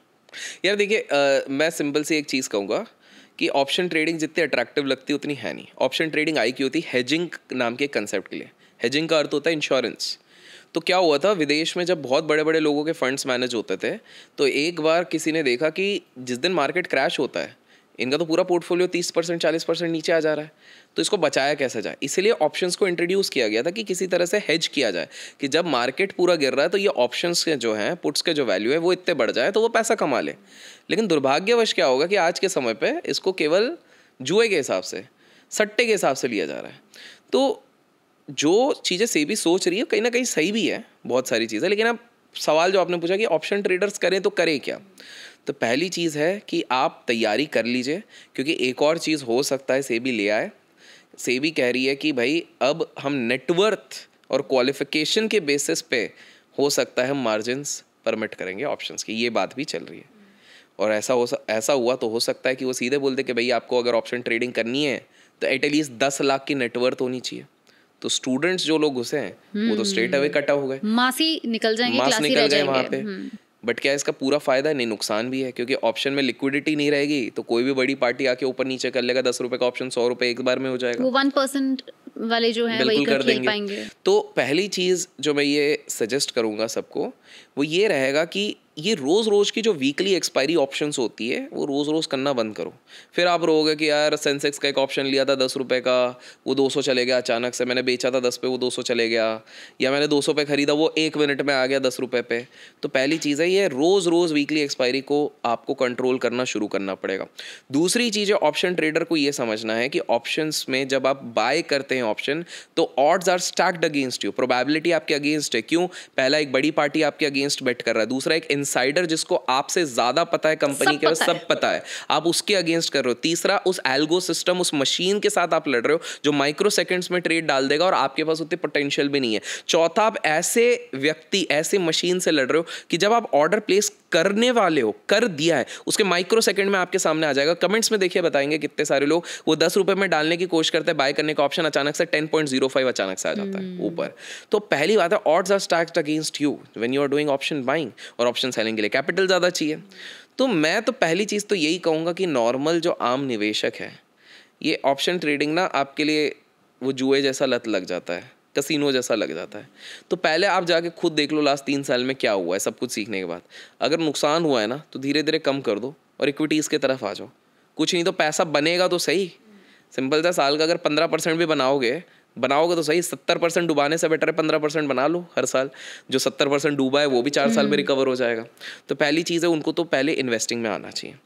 यार देखिए मैं सिंपल सी एक चीज़ कहूँगा कि ऑप्शन ट्रेडिंग जितनी अट्रैक्टिव लगती उतनी है नहीं ऑप्शन ट्रेडिंग आई की होती हैजिंग नाम के कंसेप्ट के लिए हेजिंग का अर्थ होता है इंश्योरेंस तो क्या हुआ था विदेश में जब बहुत बड़े बड़े लोगों के फंड्स मैनेज होते थे तो एक बार किसी ने देखा कि जिस दिन मार्केट क्रैश होता है इनका तो पूरा पोर्टफोलियो तीस परसेंट चालीस परसेंट नीचे आ जा रहा है तो इसको बचाया कैसे जाए इसलिए ऑप्शंस को इंट्रोड्यूस किया गया था कि किसी तरह से हेज किया जाए कि जब मार्केट पूरा गिर रहा है तो ये ऑप्शंस के जो हैं पुट्स के जो वैल्यू है वो इतने बढ़ जाए तो वो पैसा कमा ले। लेकिन दुर्भाग्यवश क्या होगा कि आज के समय पर इसको केवल जुए के हिसाब से सट्टे के हिसाब से लिया जा रहा है तो जो चीज़ें से भी सोच रही है कहीं ना कहीं सही भी है बहुत सारी चीज़ें लेकिन अब सवाल जो आपने पूछा कि ऑप्शन ट्रेडर्स करें तो करें क्या तो पहली चीज़ है कि आप तैयारी कर लीजिए क्योंकि एक और चीज़ हो सकता है सेबी ले आए सेबी कह रही है कि भाई अब हम नेटवर्थ और क्वालिफिकेशन के बेसिस पे हो सकता है मार्जिनस परमिट करेंगे ऑप्शंस की ये बात भी चल रही है और ऐसा हो ऐसा हुआ तो हो सकता है कि वो सीधे बोल दे कि भाई आपको अगर ऑप्शन ट्रेडिंग करनी है तो एटलीस्ट दस लाख की नेटवर्थ होनी चाहिए तो स्टूडेंट्स जो लोग घुसे हैं वो तो स्ट्रेट अवे कट हो गए मासी निकल जाएंगे मास निकल जाए वहाँ पे हम्म। बट क्या इसका पूरा फ़ायदा नहीं नुकसान भी है क्योंकि ऑप्शन में लिक्विडिटी नहीं रहेगी तो कोई भी बड़ी पार्टी आके ऊपर नीचे कर लेगा दस रुपए का ऑप्शन सौ रुपए एक बार में हो जाएगा वो वन परसेंट वाले जो है वही तो कर देंगे पाएंगे। तो पहली चीज़ जो मैं ये सजेस्ट करूंगा सबको वो ये रहेगा कि ये रोज़ रोज़ की जो वीकली एक्सपायरी ऑप्शंस होती है वो रोज़ रोज़ करना बंद करो फिर आप रहोगे कि यार सेंसेक्स का एक ऑप्शन लिया था दस रुपये का वो दो सौ चले गया अचानक से मैंने बेचा था दस पे वो दो सौ चले गया या मैंने दो सौ पे ख़रीदा वो एक मिनट में आ गया दस रुपये पे तो पहली चीज़ है ये रोज़ रोज़ वीकली एक्सपायरी को आपको कंट्रोल करना शुरू करना पड़ेगा दूसरी चीज़ है ऑप्शन ट्रेडर को ये समझना है कि ऑप्शंस में जब आप बाय करते हैं ऑप्शन तो odds are stacked against you probability आपके अगेंस्ट है क्यों पहला एक बड़ी पार्टी आपके अगेंस्ट बेट कर रहा है दूसरा एक इनसाइडर जिसको आपसे ज्यादा पता है कंपनी के पता सब है। पता है आप उसके अगेंस्ट कर रहे हो तीसरा उस एल्गो सिस्टम उस मशीन के साथ आप लड़ रहे हो जो माइक्रो सेकेंड्स में ट्रेड डाल देगा और आपके पास उतने पोटेंशियल भी नहीं है चौथा आप ऐसे व्यक्ति ऐसे मशीन से लड़ रहे हो कि जब आप ऑर्डर प्लेस करने वाले हो कर दिया है उसके माइक्रो सेकेंड में आपके सामने आ जाएगा कमेंट्स में देखिए बताएंगे कितने सारे लोग वो दस रुपये में डालने की कोशिश करते हैं बाय करने का ऑप्शन अचानक से टेन पॉइंट जीरो फाइव अचानक से आ जाता है हम्म। ऊपर तो पहली बात है odds are stacked against you when you are doing option buying और ऑप्शन सेलिंग के लिए कैपिटल ज़्यादा चाहिए तो मैं तो पहली चीज़ तो यही कहूँगा कि नॉर्मल जो आम निवेशक है ये ऑप्शन ट्रेडिंग ना आपके लिए वो जुए जैसा लत लग जाता है कसिनो जैसा लग जाता है तो पहले आप जाके खुद देख लो लास्ट तीन साल में क्या हुआ है सब कुछ सीखने के बाद अगर नुकसान हुआ है ना तो धीरे धीरे कम कर दो और इक्विटीज़ के तरफ आ जाओ कुछ नहीं तो पैसा बनेगा तो सही सिंपल सा साल का अगर पंद्रह परसेंट भी बनाओगे बनाओगे तो सही सत्तर परसेंट डुबाने से बेटर है पंद्रह परसेंट बना लो हर साल जो सत्तर परसेंट डूबा है वो भी चार साल में रिकवर हम्म। हो जाएगा तो पहली चीज़ है उनको तो पहले इन्वेस्टिंग में आना चाहिए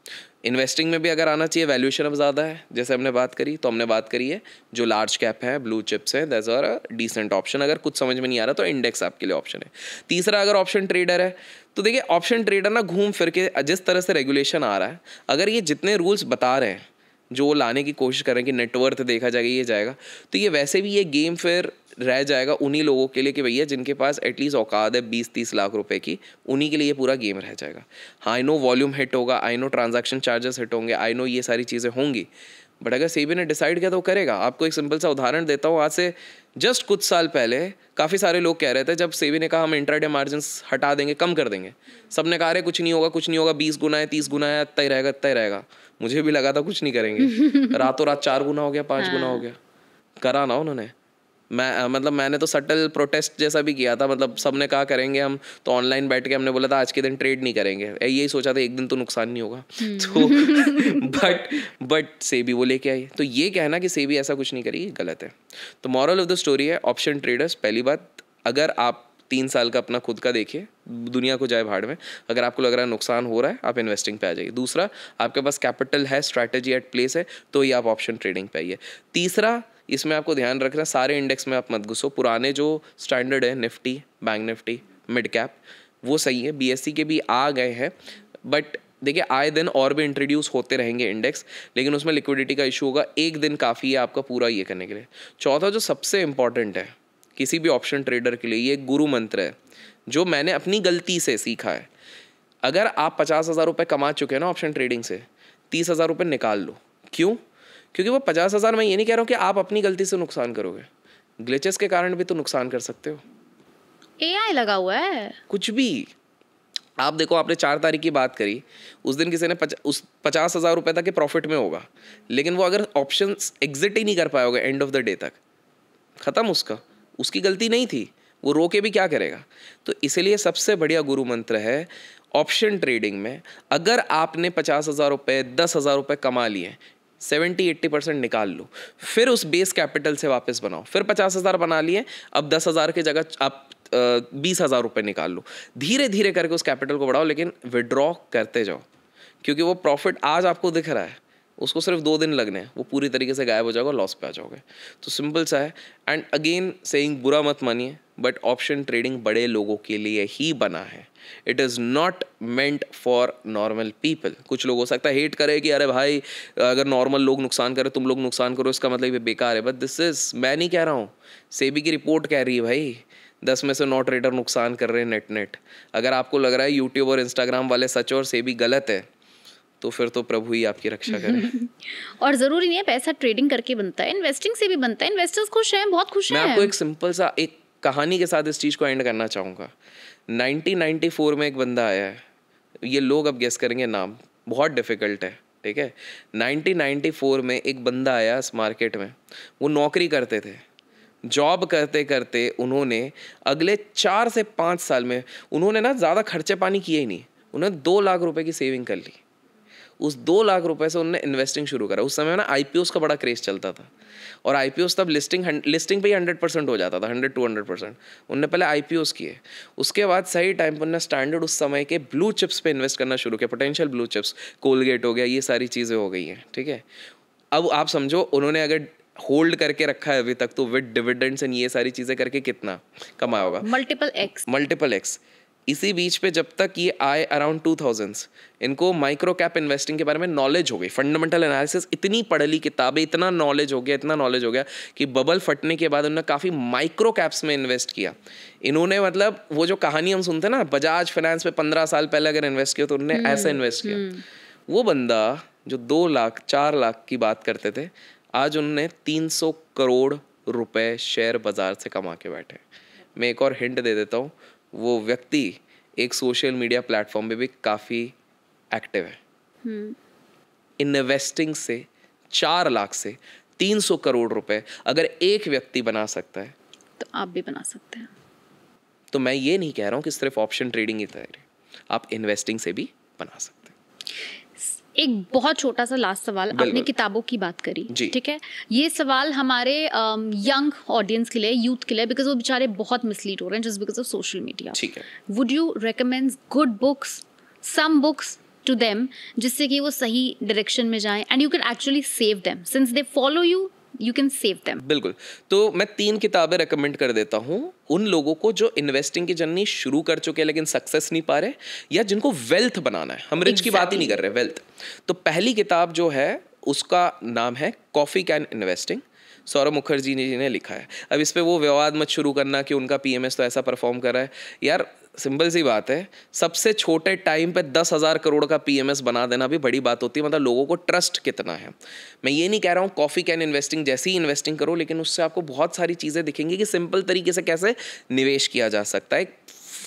इन्वेस्टिंग में भी अगर आना चाहिए वैल्यूशन अब ज़्यादा है जैसे हमने बात करी तो हमने बात करी है जो लार्ज कैप है ब्लू चिप्स हैं these are a decent option अगर कुछ समझ में नहीं आ रहा तो इंडेक्स आपके लिए ऑप्शन है तीसरा अगर ऑप्शन ट्रेडर है तो देखिए ऑप्शन ट्रेडर ना घूम फिर के जिस तरह से रेगुलेशन आ रहा है अगर ये जितने रूल्स बता रहे हैं जो वो लाने की कोशिश कर रहे हैं कि नेटवर्थ देखा जाएगा ये जाएगा तो ये वैसे भी ये गेम फिर रह जाएगा उन्हीं लोगों के लिए कि भैया जिनके पास एटलीस्ट औकात है बीस तीस लाख रुपए की उन्हीं के लिए ये पूरा गेम रह जाएगा हाँ आई नो वॉल्यूम हिट होगा I know transaction charges hit होंगे आई नो ये सारी चीज़ें होंगी बट अगर सेबी ने डिसाइड किया तो करेगा आपको एक सिंपल सा उदाहरण देता हूँ आज से जस्ट कुछ साल पहले काफ़ी सारे लोग कह रहे थे जब सेवी ने कहा हम इंटरडे मार्जिन हटा देंगे कम कर देंगे सब ने कहा रहे कुछ नहीं होगा कुछ नहीं होगा बीस गुना है तीस गुना है इतना ही रहेगा इतना ही रहेगा मुझे भी लगा था कुछ नहीं करेंगे (laughs) रातों रात चार गुना हो गया पाँच हाँ। गुना हो गया करा ना उन्होंने मैं मतलब मैंने तो सटल प्रोटेस्ट जैसा भी किया था मतलब सब ने कहा करेंगे हम तो ऑनलाइन बैठ के हमने बोला था आज के दिन ट्रेड नहीं करेंगे यही सोचा था एक दिन तो नुकसान नहीं होगा हम्म। तो बट (laughs) बट सेबी वो लेके आई तो ये कहना कि सेबी ऐसा कुछ नहीं करी गलत है तो मॉरल ऑफ द स्टोरी है ऑप्शन ट्रेडर्स पहली बात अगर आप तीन साल का अपना खुद का देखिए दुनिया को जाए भाड़ में अगर आपको लग रहा है नुकसान हो रहा है आप इन्वेस्टिंग पे आ जाइए दूसरा आपके पास कैपिटल है स्ट्रैटेजी एट प्लेस है तो ये आप ऑप्शन ट्रेडिंग पे आइए तीसरा इसमें आपको ध्यान रखना सारे इंडेक्स में आप मत घुसो पुराने जो स्टैंडर्ड है Nifty bank Nifty mid cap वो सही है बीएससी e के भी आ गए हैं बट देखिए आए दिन और भी इंट्रोड्यूस होते रहेंगे इंडेक्स लेकिन उसमें लिक्विडिटी का इशू होगा एक दिन काफ़ी है आपका पूरा ये करने के लिए चौथा जो सबसे इम्पॉर्टेंट है किसी भी ऑप्शन ट्रेडर के लिए ये गुरु मंत्र है जो मैंने अपनी गलती से सीखा है अगर आप पचास हज़ार रुपये कमा चुके हैं ना ऑप्शन ट्रेडिंग से तीस हज़ार रुपये निकाल लो क्यों क्योंकि वो पचास हज़ार मैं ये नहीं कह रहा हूँ कि आप अपनी गलती से नुकसान करोगे ग्लिचेस के कारण भी तो नुकसान कर सकते हो ए लगा हुआ है कुछ भी आप देखो आपने चार तारीख की बात करी उस दिन किसी ने पच, उस पचास हज़ार रुपये तक के प्रॉफिट में होगा लेकिन वो अगर ऑप्शन एग्जिट ही नहीं कर पाया होगा एंड ऑफ द डे तक ख़त्म उसका उसकी गलती नहीं थी वो रो के भी क्या करेगा तो इसलिए सबसे बढ़िया गुरु मंत्र है ऑप्शन ट्रेडिंग में अगर आपने पचास हज़ार रुपये दस हज़ार रुपये कमा लिए सेवेंटी एट्टी परसेंट निकाल लो फिर उस बेस कैपिटल से वापस बनाओ फिर पचास हज़ार बना लिए अब दस हज़ार की जगह आप बीस हज़ार रुपये निकाल लो धीरे धीरे करके उस कैपिटल को बढ़ाओ लेकिन विड्रॉ करते जाओ क्योंकि वो प्रॉफिट आज आपको दिख रहा है उसको सिर्फ दो दिन लगने हैं वो पूरी तरीके से गायब हो जाएगा लॉस पे आ जाओगे तो सिंपल सा है एंड अगेन सेइंग बुरा मत मानिए बट ऑप्शन ट्रेडिंग बड़े लोगों के लिए ही बना है it is not meant for normal people कुछ लोग हो सकता है हेट करे कि अरे भाई अगर नॉर्मल लोग नुकसान करें तुम लोग नुकसान करो इसका मतलब ये बेकार है बट दिस इज़ मैं नहीं कह रहा हूँ सेबी की रिपोर्ट कह रही है भाई दस में से नौ ट्रेडर नुकसान कर रहे हैं नेट नेट अगर आपको लग रहा है यूट्यूब और इंस्टाग्राम वाले सच और सेबी गलत है तो फिर तो प्रभु ही आपकी रक्षा करे (laughs) और ज़रूरी नहीं है पैसा ट्रेडिंग करके बनता है इन्वेस्टिंग से भी बनता है इन्वेस्टर्स खुश हैं बहुत खुश हैं मैं आपको एक सिंपल सा एक कहानी के साथ इस चीज़ को एंड करना चाहूँगा 1994 में एक बंदा आया है ये लोग अब गेस करेंगे नाम बहुत डिफ़िकल्ट है ठीक है 1994 में एक बंदा आया इस मार्केट में वो नौकरी करते थे जॉब करते करते उन्होंने अगले चार से पाँच साल में उन्होंने ना ज़्यादा खर्चे पानी किए ही नहीं उन्होंने दो लाख रुपए की सेविंग कर ली उस दो लाख रुपए से उनने इन्वेस्टिंग शुरू करा उस समय ना आई का बड़ा क्रेज चलता था और आई तब लिस्टिंग लिस्टिंग पे ही हंड्रेड परसेंट हो जाता था हंड्रेड टू हंड्रेड परसेंट उनने पहले आई किए उसके बाद सही टाइम पर उनने स्टैंडर्ड उस समय के ब्लू चिप्स पे इन्वेस्ट करना शुरू किया पोटेंशियल ब्लू चिप्स कोलगेट हो गया ये सारी चीज़ें हो गई हैं ठीक है अब आप समझो उन्होंने अगर होल्ड करके रखा है अभी तक तो विद डिविडेंड्स एंड ये सारी चीज़ें करके कितना कमाया होगा मल्टीपल एक्स मल्टीपल एक्स इसी बीच पे जब तक ये आए अराउंड टू थाउजेंड्स इनको माइक्रो कैप इन्वेस्टिंग के बारे में नॉलेज हो गई फंडामेंटल एनालिसिस इतनी पढ़ ली किताबें इतना नॉलेज हो गया इतना नॉलेज हो गया कि बबल फटने के बाद उन्होंने काफ़ी माइक्रो कैप्स में इन्वेस्ट किया इन्होंने मतलब वो जो कहानी हम सुनते हैं ना बजाज फाइनेंस में पंद्रह साल पहले अगर इन्वेस्ट किया तो उन्होंने ऐसा इन्वेस्ट किया हम्म। वो बंदा जो दो लाख चार लाख की बात करते थे आज उन्होंने तीन करोड़ रुपए शेयर बाजार से कमा के बैठे मैं एक और हिंट दे देता हूँ वो व्यक्ति एक सोशल मीडिया प्लेटफॉर्म पे भी काफ़ी एक्टिव है इन्वेस्टिंग हम्म। से चार लाख से तीन सौ करोड़ रुपए अगर एक व्यक्ति बना सकता है तो आप भी बना सकते हैं तो मैं ये नहीं कह रहा हूँ कि सिर्फ ऑप्शन ट्रेडिंग ही तैयार आप इन्वेस्टिंग से भी बना सकते एक बहुत छोटा सा लास्ट सवाल आपने किताबों की बात करी ठीक है ये सवाल हमारे यंग ऑडियंस के लिए यूथ के लिए बिकॉज वो बेचारे बहुत मिसलीड हो रहे हैं just because of social media would you recommend good books some books to them जिससे कि वो सही डायरेक्शन में जाएं and you can actually save them since they follow you you can save them बिल्कुल तो मैं तीन किताबें रेकमेंड कर देता हूँ उन लोगों को जो इन्वेस्टिंग की जर्नी शुरू कर चुके हैं लेकिन सक्सेस नहीं पा रहे या जिनको वेल्थ बनाना है हम रिच exactly. की बात ही नहीं कर रहे वेल्थ तो पहली किताब जो है उसका नाम है coffee can investing Saurabh Mukherjee ji ने लिखा है अब इस पर वो विवाद मत शुरू करना कि उनका पी तो ऐसा परफॉर्म कर रहा है यार सिंपल सी बात है सबसे छोटे टाइम पे दस हज़ार करोड़ का पीएमएस बना देना भी बड़ी बात होती है मतलब लोगों को ट्रस्ट कितना है मैं ये नहीं कह रहा हूँ कॉफ़ी कैन इन्वेस्टिंग जैसी ही इन्वेस्टिंग करो लेकिन उससे आपको बहुत सारी चीज़ें दिखेंगी कि सिंपल तरीके से कैसे निवेश किया जा सकता है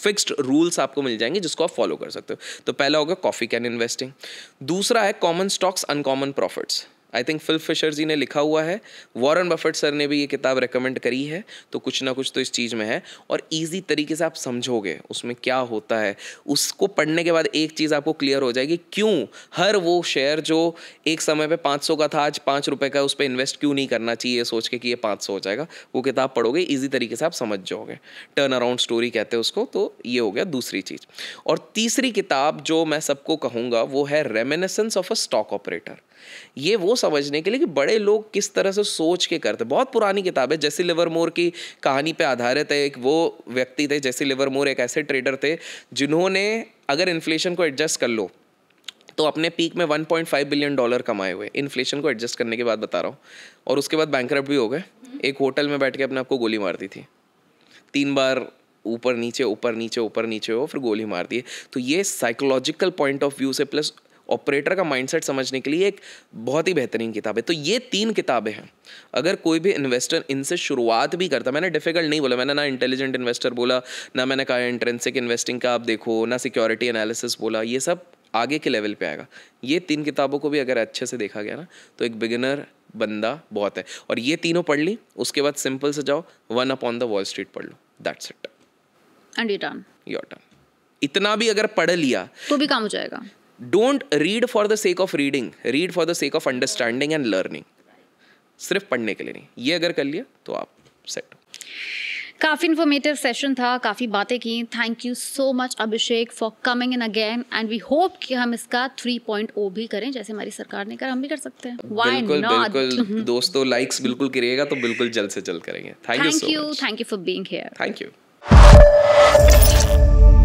फिक्स्ड रूल्स आपको मिल जाएंगे जिसको आप फॉलो कर सकते हो तो पहला होगा कॉफ़ी कैन इन्वेस्टिंग दूसरा है common stocks uncommon profits I think Phil Fisher ji ने लिखा हुआ है वॉरेन बफेट सर ने भी ये किताब रेकमेंड करी है तो कुछ ना कुछ तो इस चीज़ में है और ईजी तरीके से आप समझोगे उसमें क्या होता है उसको पढ़ने के बाद एक चीज़ आपको क्लियर हो जाएगी क्यों हर वो शेयर जो एक समय पे 500 का था आज पाँच रुपये का उस पर इन्वेस्ट क्यों नहीं करना चाहिए सोच के कि ये पाँच हो जाएगा वो किताब पढ़ोगे ईजी तरीके से आप समझ जाओगे टर्न अराउंड स्टोरी कहते हैं उसको तो ये हो गया दूसरी चीज़ और तीसरी किताब जो मैं सबको कहूँगा वो है reminiscence of a stock operator ये वो समझने के लिए कि बड़े लोग किस तरह से सोच के करते बहुत पुरानी किताब है लिवर मोर की कहानी पे आधारित है एक वो व्यक्ति थे लिवर मोर एक ऐसे ट्रेडर थे जिन्होंने अगर इन्फ्लेशन को एडजस्ट कर लो तो अपने पीक में 1.5 बिलियन डॉलर कमाए हुए इन्फ्लेशन को एडजस्ट करने के बाद बता रहा हूँ और उसके बाद बैंक भी हो गए एक होटल में बैठ के अपने आपको गोली मार दी थी तीन बार ऊपर नीचे ऊपर नीचे ऊपर नीचे हो फिर गोली मार दी तो ये साइकोलॉजिकल पॉइंट ऑफ व्यू से प्लस ऑपरेटर का माइंडसेट समझने के लिए एक बहुत ही बेहतरीन किताब है तो ये तीन किताबें हैं अगर कोई भी इन्वेस्टर इनसे शुरुआत भी करता मैंने डिफिकल्ट नहीं बोला मैंने ना इंटेलिजेंट इन्वेस्टर बोला ना मैंने कहा इंट्रेंसिक इन्वेस्टिंग का आप देखो ना सिक्योरिटी एनालिसिस बोला ये सब आगे के लेवल पे आएगा ये तीन किताबों को भी अगर अच्छे से देखा गया ना तो एक बिगिनर बंदा बहुत है और ये तीनों पढ़ ली उसके बाद सिंपल से जाओ one upon the wall street पढ़ लो that's it and your turn इतना भी अगर पढ़ लिया तो भी काम हो जाएगा don't read for the sake of reading read for the sake of understanding and learning सिर्फ पढ़ने के लिए नहीं ये अगर कर लिया तो आप सेट काफ़ी इन्फॉर्मेटिव सेशन था काफ़ी बातें की thank you so much Abhishek for coming in again and we hope कि हम इसका थ्री पॉइंट ओ भी करें जैसे हमारी सरकार ने कर हम भी कर सकते हैं वाई बिल्कुल बिल्कुल (laughs) (laughs) दोस्तों लाइक्स बिल्कुल करिएगा तो बिल्कुल जल्द से जल्द करेंगे thank you thank you for being here thank you